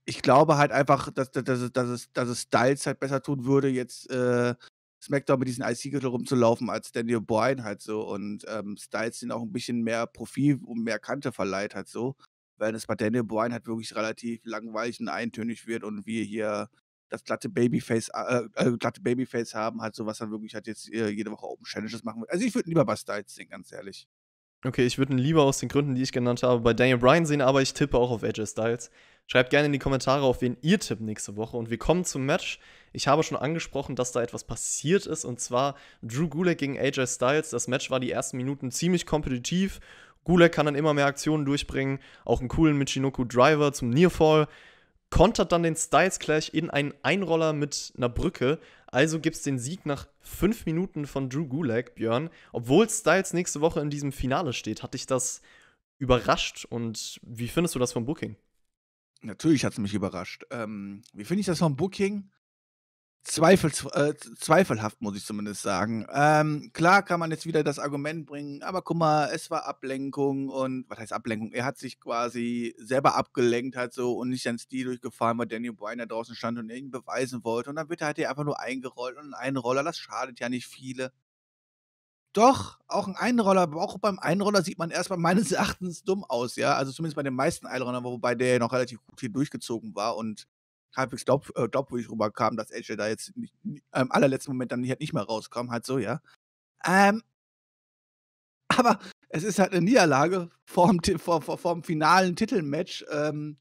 ich glaube halt einfach, dass, dass, dass, dass, es, dass es Styles halt besser tun würde, jetzt äh, SmackDown mit diesen IC-Gürtel rumzulaufen, als Daniel Bryan halt so. Und ähm, Styles sind auch ein bisschen mehr Profil und mehr Kante verleiht halt so. Weil es bei Daniel Bryan halt wirklich relativ langweilig und eintönig wird und wir hier das glatte Babyface, äh, äh, glatte Babyface haben, halt so, was dann wirklich halt jetzt äh, jede Woche Open Challenges machen wird. Also ich würde lieber bei Styles sehen, ganz ehrlich. Okay, ich würde ihn lieber aus den Gründen, die ich genannt habe, bei Daniel Bryan sehen, aber ich tippe auch auf AJ Styles. Schreibt gerne in die Kommentare, auf wen ihr tippt nächste Woche. Und wir kommen zum Match. Ich habe schon angesprochen, dass da etwas passiert ist, und zwar Drew Gulak gegen AJ Styles. Das Match war die ersten Minuten ziemlich kompetitiv. Gulak kann dann immer mehr Aktionen durchbringen, auch einen coolen Michinoku Driver zum Nearfall kontert dann den Styles Clash in einen Einroller mit einer Brücke. Also gibt es den Sieg nach fünf Minuten von Drew Gulag, Björn. Obwohl Styles nächste Woche in diesem Finale steht, hat dich das überrascht und wie findest du das vom Booking? Natürlich hat es mich überrascht. Ähm, wie finde ich das vom Booking? Zweifels, äh, zweifelhaft, muss ich zumindest sagen. Ähm, klar kann man jetzt wieder das Argument bringen, aber guck mal, es war Ablenkung und was heißt Ablenkung? Er hat sich quasi selber abgelenkt halt so und nicht ans Stil durchgefahren, weil Daniel Bryan da draußen stand und irgendwie beweisen wollte. Und dann wird er halt einfach nur eingerollt und ein Einroller, das schadet ja nicht viele. Doch, auch ein Einroller, aber auch beim Einroller sieht man erstmal meines Erachtens dumm aus, ja. Also zumindest bei den meisten Einrollern, wobei der ja noch relativ gut hier durchgezogen war und halbwegs glaub, äh, glaubwürdig rüberkam, dass AJ da jetzt nicht, im allerletzten Moment dann halt nicht mehr rauskam, halt so, ja. Ähm, aber es ist halt eine Niederlage vorm, vor, vor, vorm finalen Titelmatch ähm,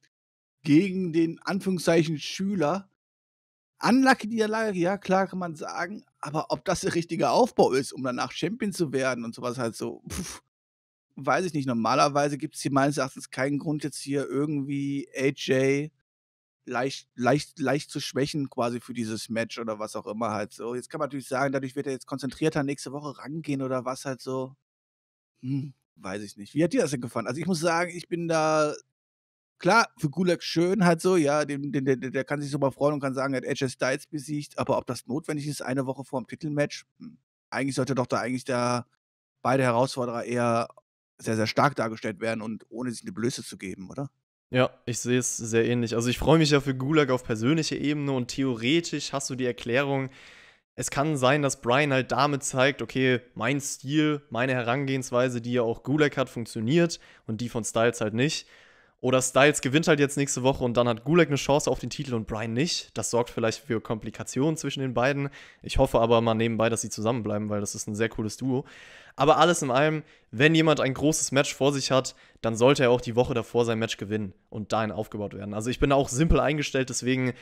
gegen den Anführungszeichen Schüler. Unlucky-Niederlage, ja, klar kann man sagen, aber ob das der richtige Aufbau ist, um danach Champion zu werden und sowas halt so, pff, weiß ich nicht. Normalerweise gibt es hier meines Erachtens keinen Grund, jetzt hier irgendwie AJ leicht, leicht, leicht zu schwächen quasi für dieses Match oder was auch immer halt so. Jetzt kann man natürlich sagen, dadurch wird er jetzt konzentrierter nächste Woche rangehen oder was halt so. Hm, weiß ich nicht. Wie hat dir das denn gefallen? Also ich muss sagen, ich bin da klar, für Gulag schön halt so, ja, dem, dem, der, der kann sich super freuen und kann sagen, er hat Edge Styles besiegt, aber ob das notwendig ist, eine Woche vor dem Titelmatch, hm, eigentlich sollte doch da eigentlich da beide Herausforderer eher sehr, sehr stark dargestellt werden und ohne sich eine Blöße zu geben, oder? Ja, ich sehe es sehr ähnlich. Also ich freue mich ja für Gulag auf persönlicher Ebene und theoretisch hast du die Erklärung, es kann sein, dass Brian halt damit zeigt, okay, mein Stil, meine Herangehensweise, die ja auch Gulag hat, funktioniert und die von Styles halt nicht. Oder Styles gewinnt halt jetzt nächste Woche und dann hat Gulag eine Chance auf den Titel und Brian nicht. Das sorgt vielleicht für Komplikationen zwischen den beiden. Ich hoffe aber mal nebenbei, dass sie zusammenbleiben, weil das ist ein sehr cooles Duo. Aber alles in allem, wenn jemand ein großes Match vor sich hat, dann sollte er auch die Woche davor sein Match gewinnen und dahin aufgebaut werden. Also ich bin auch simpel eingestellt, deswegen,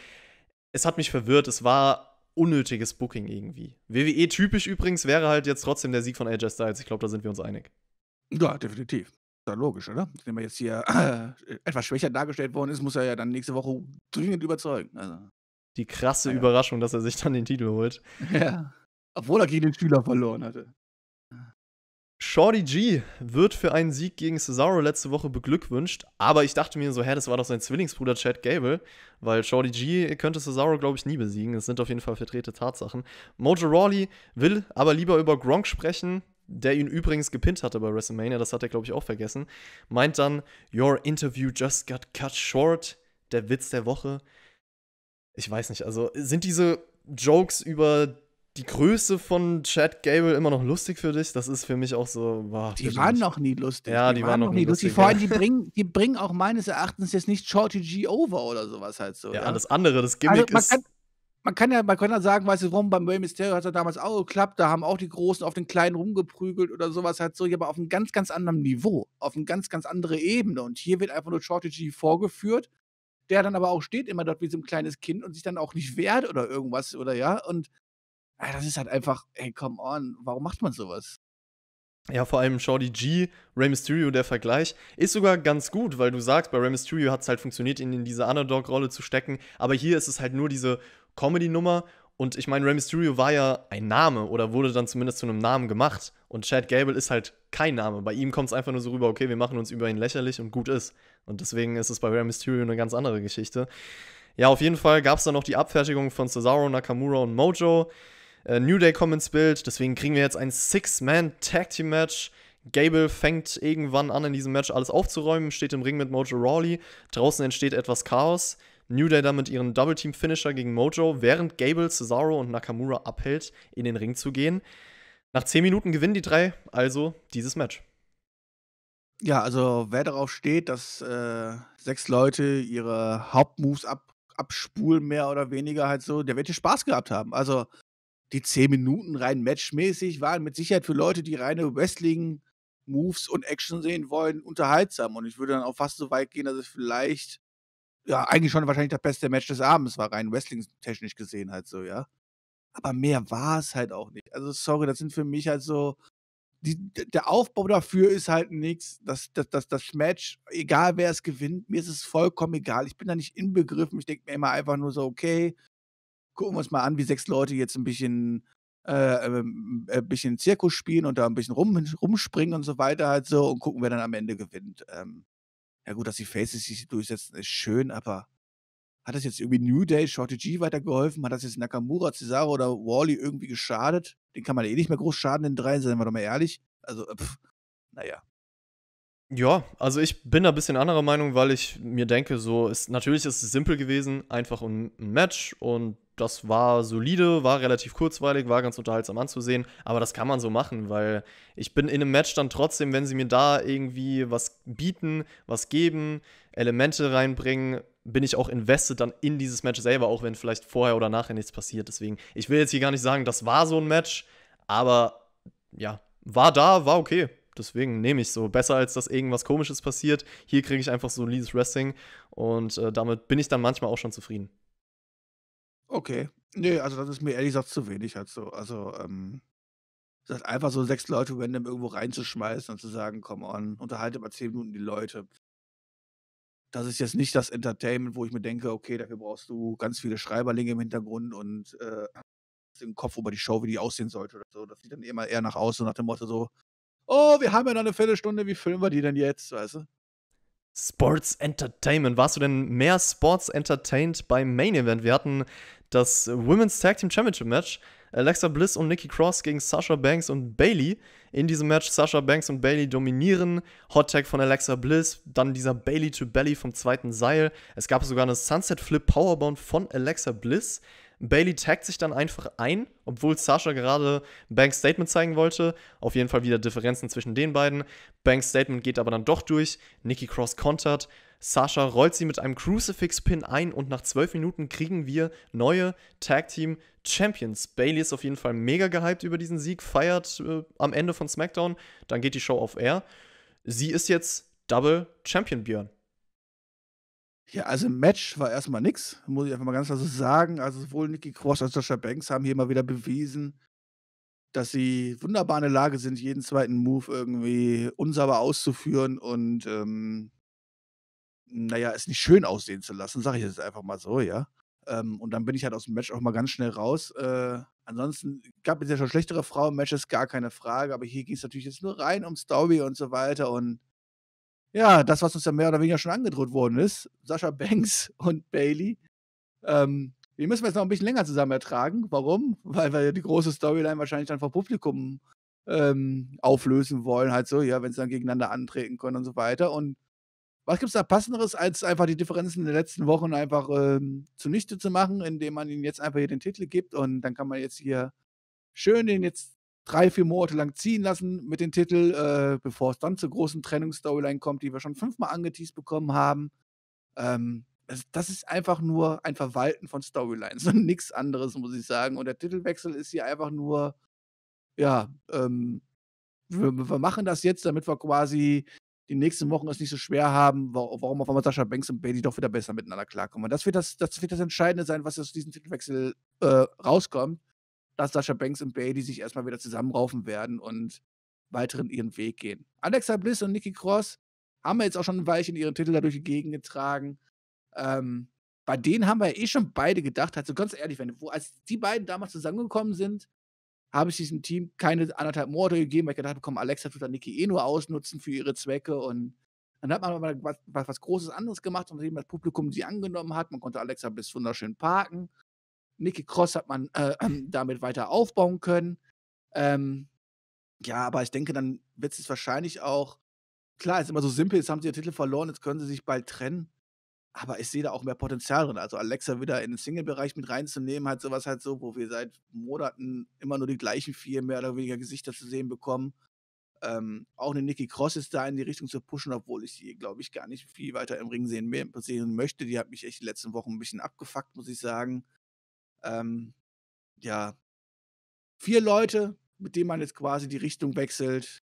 es hat mich verwirrt. Es war unnötiges Booking irgendwie. WWE typisch übrigens wäre halt jetzt trotzdem der Sieg von AJ Styles. Ich glaube, da sind wir uns einig. Ja, definitiv. Ist ja logisch, oder? Wenn man jetzt hier äh, etwas schwächer dargestellt worden ist, muss er ja dann nächste Woche dringend überzeugen. Also. Die krasse ja, Überraschung, dass er sich dann den Titel holt. [LAUGHS] Ja. Obwohl er gegen den Schüler verloren hatte. Shorty G wird für einen Sieg gegen Cesaro letzte Woche beglückwünscht, aber ich dachte mir so, hä, das war doch sein Zwillingsbruder Chad Gable, weil Shorty G könnte Cesaro, glaube ich, nie besiegen. Das sind auf jeden Fall verdrehte Tatsachen. Mojo Rawley will aber lieber über Gronk sprechen, der ihn übrigens gepinnt hatte bei WrestleMania, das hat er, glaube ich, auch vergessen. Meint dann, Your interview just got cut short, der Witz der Woche. Ich weiß nicht, also sind diese Jokes über die Größe von Chad Gable immer noch lustig für dich? Das ist für mich auch so. Boah, die waren nicht. noch nie lustig. Ja, die, die waren, waren, noch nie lustig. lustig. Vor allem, die bringen, die bringen auch meines Erachtens jetzt nicht Shorty G over oder sowas halt so. Ja, ja? das andere, das Gimmick also, ist man kann ja, man kann ja sagen, weißt du, warum beim Rey Mysterio hat es ja damals auch geklappt, da haben auch die Großen auf den Kleinen rumgeprügelt oder sowas halt so, aber auf einem ganz, ganz anderen Niveau, auf eine ganz, ganz andere Ebene. Und hier wird einfach nur Shorty G vorgeführt, der dann aber auch steht immer dort wie so ein kleines Kind und sich dann auch nicht [LAUGHS] wehrt oder irgendwas oder ja. Und Ah, das ist halt einfach, hey, come on, warum macht man sowas? Ja, vor allem Shorty G, Rey Mysterio, der Vergleich, ist sogar ganz gut, weil du sagst, bei Rey Mysterio hat es halt funktioniert, ihn in diese Underdog-Rolle zu stecken, aber hier ist es halt nur diese Comedy-Nummer und ich meine, Rey Mysterio war ja ein Name oder wurde dann zumindest zu einem Namen gemacht. Und Chad Gable ist halt kein Name. Bei ihm kommt es einfach nur so rüber, okay, wir machen uns über ihn lächerlich und gut ist. Und deswegen ist es bei Rey Mysterio eine ganz andere Geschichte. Ja, auf jeden Fall gab es dann noch die Abfertigung von Cesaro, Nakamura und Mojo. Äh, New Day kommt ins Bild, deswegen kriegen wir jetzt ein Six-Man-Tag-Team-Match. Gable fängt irgendwann an, in diesem Match alles aufzuräumen, steht im Ring mit Mojo Rawley. Draußen entsteht etwas Chaos. New Day dann mit ihrem Double Team Finisher gegen Mojo, während Gable, Cesaro und Nakamura abhält, in den Ring zu gehen. Nach 10 Minuten gewinnen die drei also dieses Match. Ja, also wer darauf steht, dass äh, sechs Leute ihre Hauptmoves ab, abspulen, mehr oder weniger halt so, der wird hier Spaß gehabt haben. Also die zehn Minuten rein matchmäßig waren mit Sicherheit für Leute, die reine Wrestling-Moves und Action sehen wollen, unterhaltsam. Und ich würde dann auch fast so weit gehen, dass es vielleicht, ja, eigentlich schon wahrscheinlich das beste Match des Abends war, rein wrestling-technisch gesehen halt so, ja. Aber mehr war es halt auch nicht. Also, sorry, das sind für mich halt so. Die, der Aufbau dafür ist halt nichts. Das, das, das, das Match, egal wer es gewinnt, mir ist es vollkommen egal. Ich bin da nicht inbegriffen. Ich denke mir immer einfach nur so, okay, gucken wir uns mal an, wie sechs Leute jetzt ein bisschen äh, ein ähm, äh, bisschen Zirkus spielen und da ein bisschen rum, rumspringen und so weiter halt so und gucken, wer dann am Ende gewinnt. Ähm, ja gut, dass die Faces sich durchsetzen, ist schön, aber hat das jetzt irgendwie New Day, Shorty G weitergeholfen? Hat das jetzt Nakamura, Cesaro oder Wally irgendwie geschadet? Den kann man eh nicht mehr groß schaden, den dreien, seien wir doch mal ehrlich. Also, pff, naja. Ja, also ich bin da ein bisschen anderer Meinung, weil ich mir denke, so ist natürlich ist es simpel gewesen, einfach ein Match und das war solide, war relativ kurzweilig, war ganz unterhaltsam anzusehen, aber das kann man so machen, weil ich bin in einem Match dann trotzdem, wenn sie mir da irgendwie was bieten, was geben, Elemente reinbringen, bin ich auch invested dann in dieses Match selber, auch wenn vielleicht vorher oder nachher nichts passiert. Deswegen, ich will jetzt hier gar nicht sagen, das war so ein Match, aber ja, war da, war okay. Deswegen nehme ich so. Besser als dass irgendwas Komisches passiert. Hier kriege ich einfach solides Wrestling und äh, damit bin ich dann manchmal auch schon zufrieden. Okay. Nee, also das ist mir ehrlich gesagt zu wenig halt so. Also, ähm, das einfach so sechs Leute random irgendwo reinzuschmeißen und zu sagen, come on, unterhalte mal zehn Minuten die Leute. Das ist jetzt nicht das Entertainment, wo ich mir denke, okay, dafür brauchst du ganz viele Schreiberlinge im Hintergrund und äh, im Kopf über die Show, wie die aussehen sollte oder so. Das sieht dann immer eher nach außen, nach dem Motto so, oh, wir haben ja noch eine Viertelstunde, wie filmen wir die denn jetzt, weißt du? Sports Entertainment. Warst du denn mehr Sports Entertained beim Main Event? Wir hatten das Women's Tag Team Championship Match. Alexa Bliss und Nikki Cross gegen Sasha Banks und Bailey. In diesem Match Sasha Banks und Bailey dominieren. Hot Tag von Alexa Bliss, dann dieser Bailey to Belly vom zweiten Seil. Es gab sogar eine Sunset Flip Powerbomb von Alexa Bliss. Bailey taggt sich dann einfach ein, obwohl Sasha gerade Banks Statement zeigen wollte. Auf jeden Fall wieder Differenzen zwischen den beiden. Banks Statement geht aber dann doch durch. Nikki Cross kontert. Sascha rollt sie mit einem Crucifix-Pin ein und nach zwölf Minuten kriegen wir neue Tag Team Champions. Bailey ist auf jeden Fall mega gehypt über diesen Sieg, feiert äh, am Ende von SmackDown, dann geht die Show auf Air. Sie ist jetzt Double Champion Björn. Ja, also Match war erstmal nix, muss ich einfach mal ganz klar so sagen. Also sowohl Nikki Cross als auch Sasha Banks haben hier mal wieder bewiesen, dass sie wunderbar in der Lage sind, jeden zweiten Move irgendwie unsauber auszuführen und ähm, naja, es nicht schön aussehen zu lassen, sage ich jetzt einfach mal so, ja. Ähm, und dann bin ich halt aus dem Match auch mal ganz schnell raus. Äh, ansonsten gab es ja schon schlechtere Frauen-Matches, gar keine Frage, aber hier ging es natürlich jetzt nur rein um Story und so weiter und ja, das, was uns ja mehr oder weniger schon angedroht worden ist, Sascha Banks [LAUGHS] und Bailey, ähm, die müssen wir jetzt noch ein bisschen länger zusammen ertragen. Warum? Weil wir die große Storyline wahrscheinlich dann vor Publikum ähm, auflösen wollen, halt so, ja, wenn sie dann gegeneinander antreten können und so weiter. Und was gibt es da passenderes, als einfach die Differenzen in den letzten Wochen einfach ähm, zunichte zu machen, indem man ihnen jetzt einfach hier den Titel gibt und dann kann man jetzt hier schön den jetzt drei, vier Monate lang ziehen lassen mit dem Titel, äh, bevor es dann zur großen Trennungsstoryline kommt, die wir schon fünfmal angeteased bekommen haben. Ähm, das, das ist einfach nur ein Verwalten von Storylines und [LAUGHS] nichts anderes, muss ich sagen. Und der Titelwechsel ist hier einfach nur, ja, ähm, wir, wir, machen das jetzt, damit wir quasi die nächsten Wochen es nicht so schwer haben, warum auf einmal Sascha Banks und Bailey doch wieder besser miteinander klarkommen. das wird das, das wird das Entscheidende sein, was aus diesem Titelwechsel äh, rauskommt, dass Sascha Banks und Bailey sich erstmal wieder zusammenraufen werden und weiteren ihren Weg gehen. Alexa Bliss und Nikki Cross haben wir jetzt auch schon ein Weilchen ihren Titel dadurch entgegengetragen. Ähm, bei denen haben wir ja eh schon beide gedacht, also ganz ehrlich, wenn, wo, als die beiden damals zusammengekommen sind, habe ich diesem Team keine anderthalb Morde gegeben, weil ich gedacht habe, komm, Alexa wird dann Niki eh nur ausnutzen für ihre Zwecke und dann hat man aber was, was, was Großes anderes gemacht, und das Publikum sie angenommen hat. Man konnte Alexa bis wunderschön parken. Niki Cross hat man äh, [CLEARS THROAT] damit weiter aufbauen können. Ähm, ja, aber ich denke, dann wird es wahrscheinlich auch, klar, ist immer so simpel, jetzt haben sie den Titel verloren, jetzt können sie sich bald trennen aber ich sehe da auch mehr Potenzial drin. Also Alexa wieder in den Single-Bereich mit reinzunehmen, halt sowas halt so, wo wir seit Monaten immer nur die gleichen vier mehr oder weniger Gesichter zu sehen bekommen. Ähm, auch eine Nikki Cross ist da in die Richtung zu pushen, obwohl ich sie, glaube ich, gar nicht viel weiter im Ring sehen, sehen, möchte. Die hat mich echt die letzten Wochen ein bisschen abgefuckt, muss ich sagen. Ähm, ja. Vier Leute, mit denen man jetzt quasi die Richtung wechselt,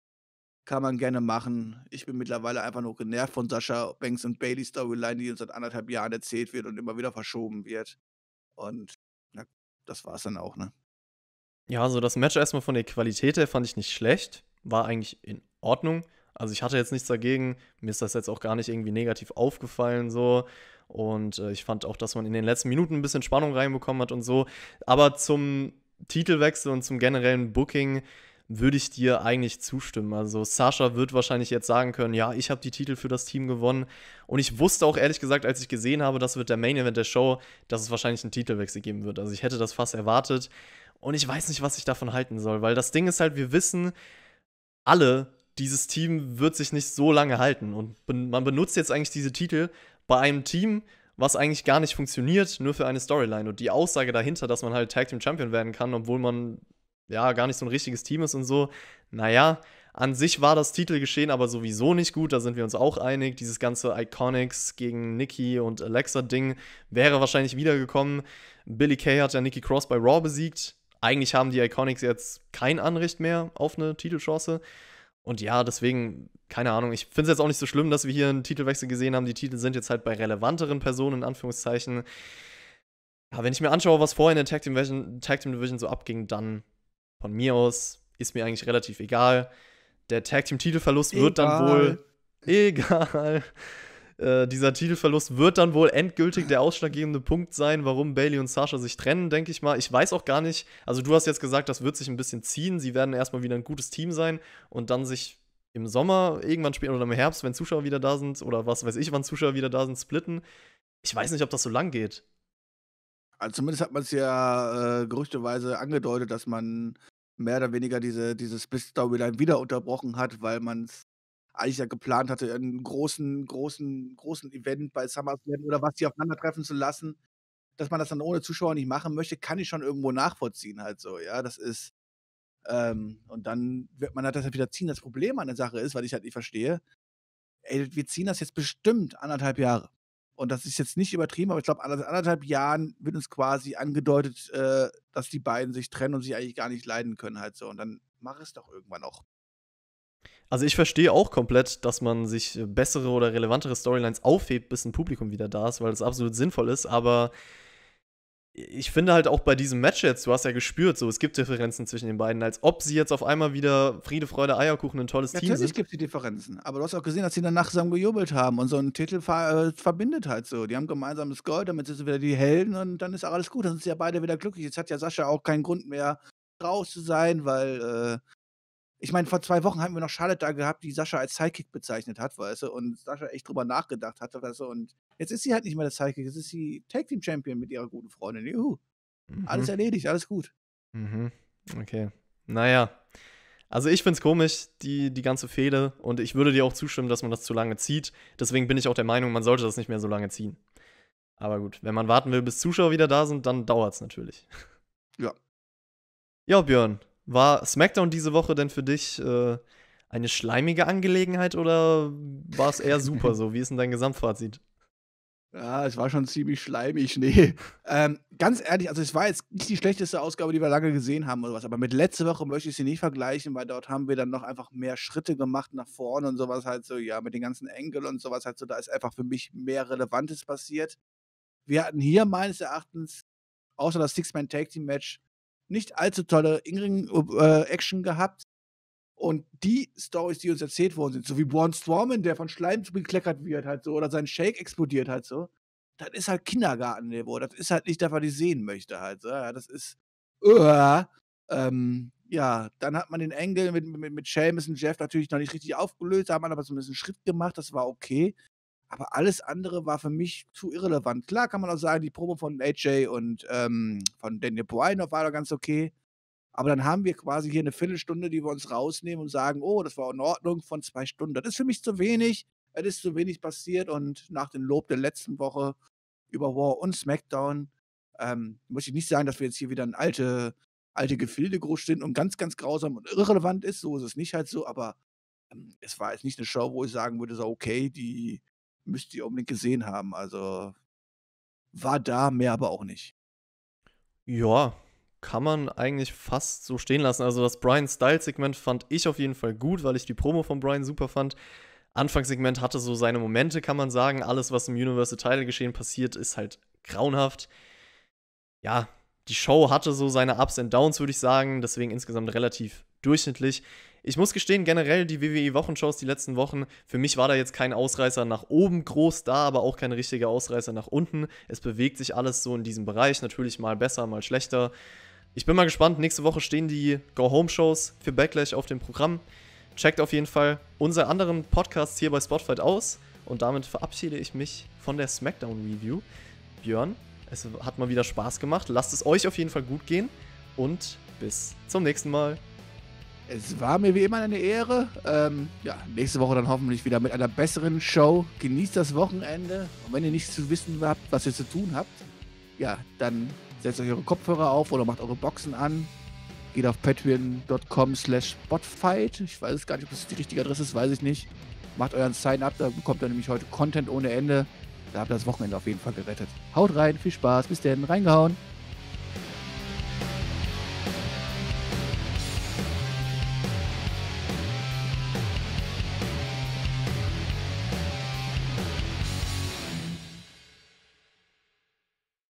kann man gerne machen. Ich bin mittlerweile einfach nur genervt von Sascha Banks und Bailey Storyline, die uns seit anderthalb Jahren erzählt wird und immer wieder verschoben wird. Und na, das war es dann auch, ne? Ja, also das Match erstmal von der Qualität her fand ich nicht schlecht. War eigentlich in Ordnung. Also ich hatte jetzt nichts dagegen. Mir ist das jetzt auch gar nicht irgendwie negativ aufgefallen so. Und äh, ich fand auch, dass man in den letzten Minuten ein bisschen Spannung reinbekommen hat und so. Aber zum Titelwechsel und zum generellen Booking würde ich dir eigentlich zustimmen. Also Sascha wird wahrscheinlich jetzt sagen können, ja, ich habe die Titel für das Team gewonnen. Und ich wusste auch ehrlich gesagt, als ich gesehen habe, das wird der Main Event der Show, dass es wahrscheinlich einen Titelwechsel geben wird. Also ich hätte das fast erwartet. Und ich weiß nicht, was ich davon halten soll, weil das Ding ist halt, wir wissen alle, dieses Team wird sich nicht so lange halten. Und man benutzt jetzt eigentlich diese Titel bei einem Team, was eigentlich gar nicht funktioniert, nur für eine Storyline. Und die Aussage dahinter, dass man halt Tag Team Champion werden kann, obwohl man ja, gar nicht so ein richtiges Team ist und so. Naja, an sich war das Titelgeschehen aber sowieso nicht gut, da sind wir uns auch einig. Dieses ganze Iconics gegen Nikki und Alexa-Ding wäre wahrscheinlich wiedergekommen. Billy Kay hat ja Nikki Cross bei Raw besiegt. Eigentlich haben die Iconics jetzt kein Anrecht mehr auf eine Titelchance. Und ja, deswegen, keine Ahnung, ich finde es jetzt auch nicht so schlimm, dass wir hier einen Titelwechsel gesehen haben. Die Titel sind jetzt halt bei relevanteren Personen, in Anführungszeichen. Ja, wenn ich mir anschaue, was vorher in der Tag Team Division, Tag Team Division so abging, dann von mir aus ist mir eigentlich relativ egal. Der Tag Team Titelverlust egal. wird dann wohl egal. Äh, dieser Titelverlust wird dann wohl endgültig der ausschlaggebende Punkt sein, warum Bailey und Sascha sich trennen, denke ich mal. Ich weiß auch gar nicht. Also du hast jetzt gesagt, das wird sich ein bisschen ziehen. Sie werden erstmal wieder ein gutes Team sein und dann sich im Sommer irgendwann spielen oder im Herbst, wenn Zuschauer wieder da sind oder was weiß ich, wann Zuschauer wieder da sind, splitten. Ich weiß nicht, ob das so lang geht also zumindest hat man es ja äh, gerüchteweise angedeutet, dass man mehr oder weniger diese, diese storyline wieder unterbrochen hat, weil man es eigentlich ja geplant hatte, einen großen, großen, großen Event bei SummerSlam oder was, die aufeinandertreffen zu lassen. Dass man das dann ohne Zuschauer nicht machen möchte, kann ich schon irgendwo nachvollziehen, halt so, ja. Das ist. Ähm, und dann wird man halt das halt wieder ziehen. Das Problem an der Sache ist, weil ich halt nicht verstehe, ey, wir ziehen das jetzt bestimmt anderthalb Jahre und das ist jetzt nicht übertrieben, aber ich glaube, seit anderthalb Jahren wird uns quasi angedeutet, äh, dass die beiden sich trennen und sich eigentlich gar nicht leiden können halt so. Und dann mach es doch irgendwann auch. Also ich verstehe auch komplett, dass man sich äh, bessere oder relevantere Storylines aufhebt, bis ein Publikum wieder da ist, weil das absolut sinnvoll ist, aber ich finde halt auch bei diesem Match jetzt, du hast ja gespürt, so es gibt Differenzen zwischen den beiden, als ob sie jetzt auf einmal wieder Friede, Freude, Eierkuchen ein tolles Natürlich Team sind. Natürlich gibt es die Differenzen, aber du hast auch gesehen, dass sie danach zusammen gejubelt haben und so ein Titel ver äh, verbindet halt so. Die haben gemeinsames Gold, damit sind sie wieder die Helden und dann ist auch alles gut, dann sind sie ja beide wieder glücklich. Jetzt hat ja Sascha auch keinen Grund mehr raus zu sein, weil äh, ich meine, vor zwei Wochen hatten wir noch Charlotte da gehabt, die Sascha als Sidekick bezeichnet hat, weißt du, und Sascha echt drüber nachgedacht hatte, weißt du, und jetzt ist sie halt nicht mehr der Sidekick, jetzt ist sie Tag Team Champion mit ihrer guten Freundin. Juhu. Mhm. Alles erledigt, alles gut. Mhm. Okay. Naja. Also ich finde es komisch, die, die ganze Fehde, und ich würde dir auch zustimmen, dass man das zu lange zieht. Deswegen bin ich auch der Meinung, man sollte das nicht mehr so lange ziehen. Aber gut, wenn man warten will, bis Zuschauer wieder da sind, dann dauert es natürlich. Ja. Ja, Björn, war SmackDown diese Woche denn für dich äh, eine schleimige Angelegenheit oder war es eher super so? Wie ist denn dein Gesamtfazit? Ja, es war schon ziemlich schleimig, nee. [LAUGHS] Ähm, ganz ehrlich, also es war jetzt nicht die schlechteste Ausgabe, die wir lange gesehen haben oder was, aber mit letzte Woche möchte ich sie nicht vergleichen, weil dort haben wir dann noch einfach mehr Schritte gemacht nach vorne und sowas halt so, ja, mit den ganzen Engeln und sowas halt so, da ist einfach für mich mehr Relevantes passiert. Wir hatten hier meines Erachtens, außer das Six-Man-Tag-Team-Match, nicht allzu tolle ingring äh, action äh, gehabt. Und die Stories, die uns erzählt worden sind, so wie Born Stormin, der von Schleim bekleckert wird halt so, oder sein Shake explodiert halt so, das ist halt Kindergartenniveau. Oh, das ist halt nicht das, was ich sehen möchte halt. So. Das ist. Uh, ähm, ja, dann hat man den Engel mit, mit, mit Seamus und Jeff natürlich noch nicht richtig aufgelöst, da hat man aber zumindest einen Schritt gemacht, das war okay. Aber alles andere war für mich zu irrelevant. Klar kann man auch sagen, die Probe von AJ und ähm, von Daniel Bryan war da ganz okay. Aber dann haben wir quasi hier eine Viertelstunde, die wir uns rausnehmen und sagen, oh, das war in Ordnung von zwei Stunden. Das ist für mich zu wenig. Es ist zu wenig passiert und nach dem Lob der letzten Woche über War und SmackDown ähm, muss ich nicht sagen, dass wir jetzt hier wieder ein alte, alte Gefilde groß sind und ganz, ganz grausam und irrelevant ist. So ist es nicht halt so, aber ähm, es war jetzt nicht eine Show, wo ich sagen würde, so okay, die müsst ihr unbedingt gesehen haben. Also war da, mehr aber auch nicht. Ja, kann man eigentlich fast so stehen lassen. Also das Brian Style-Segment fand ich auf jeden Fall gut, weil ich die Promo von Brian super fand. Anfangssegment hatte so seine Momente, kann man sagen. Alles, was im Universal Title geschehen passiert, ist halt grauenhaft. Ja, die Show hatte so seine Ups und Downs, würde ich sagen. Deswegen insgesamt relativ durchschnittlich ich muss gestehen, generell die WWE-Wochenshows die letzten Wochen, für mich war da jetzt kein Ausreißer nach oben groß da, aber auch kein richtiger Ausreißer nach unten. Es bewegt sich alles so in diesem Bereich, natürlich mal besser, mal schlechter. Ich bin mal gespannt, nächste Woche stehen die Go-Home-Shows für Backlash auf dem Programm. Checkt auf jeden Fall unsere anderen Podcasts hier bei Spotify aus. Und damit verabschiede ich mich von der SmackDown Review. Björn, es hat mal wieder Spaß gemacht. Lasst es euch auf jeden Fall gut gehen und bis zum nächsten Mal. Es war mir wie immer eine Ehre. Ähm, ja, nächste Woche dann hoffentlich wieder mit einer besseren Show. Genießt das Wochenende. Und wenn ihr nichts zu wissen habt, was ihr zu tun habt, ja, dann setzt euch eure Kopfhörer auf oder macht eure Boxen an. Geht auf patreon.com slash spotfight. Ich weiß gar nicht, ob das die richtige Adresse ist, weiß ich nicht. Macht euren Sign-up, da bekommt ihr nämlich heute Content ohne Ende. Da habt ihr das Wochenende auf jeden Fall gerettet. Haut rein, viel Spaß, bis denn, reingehauen.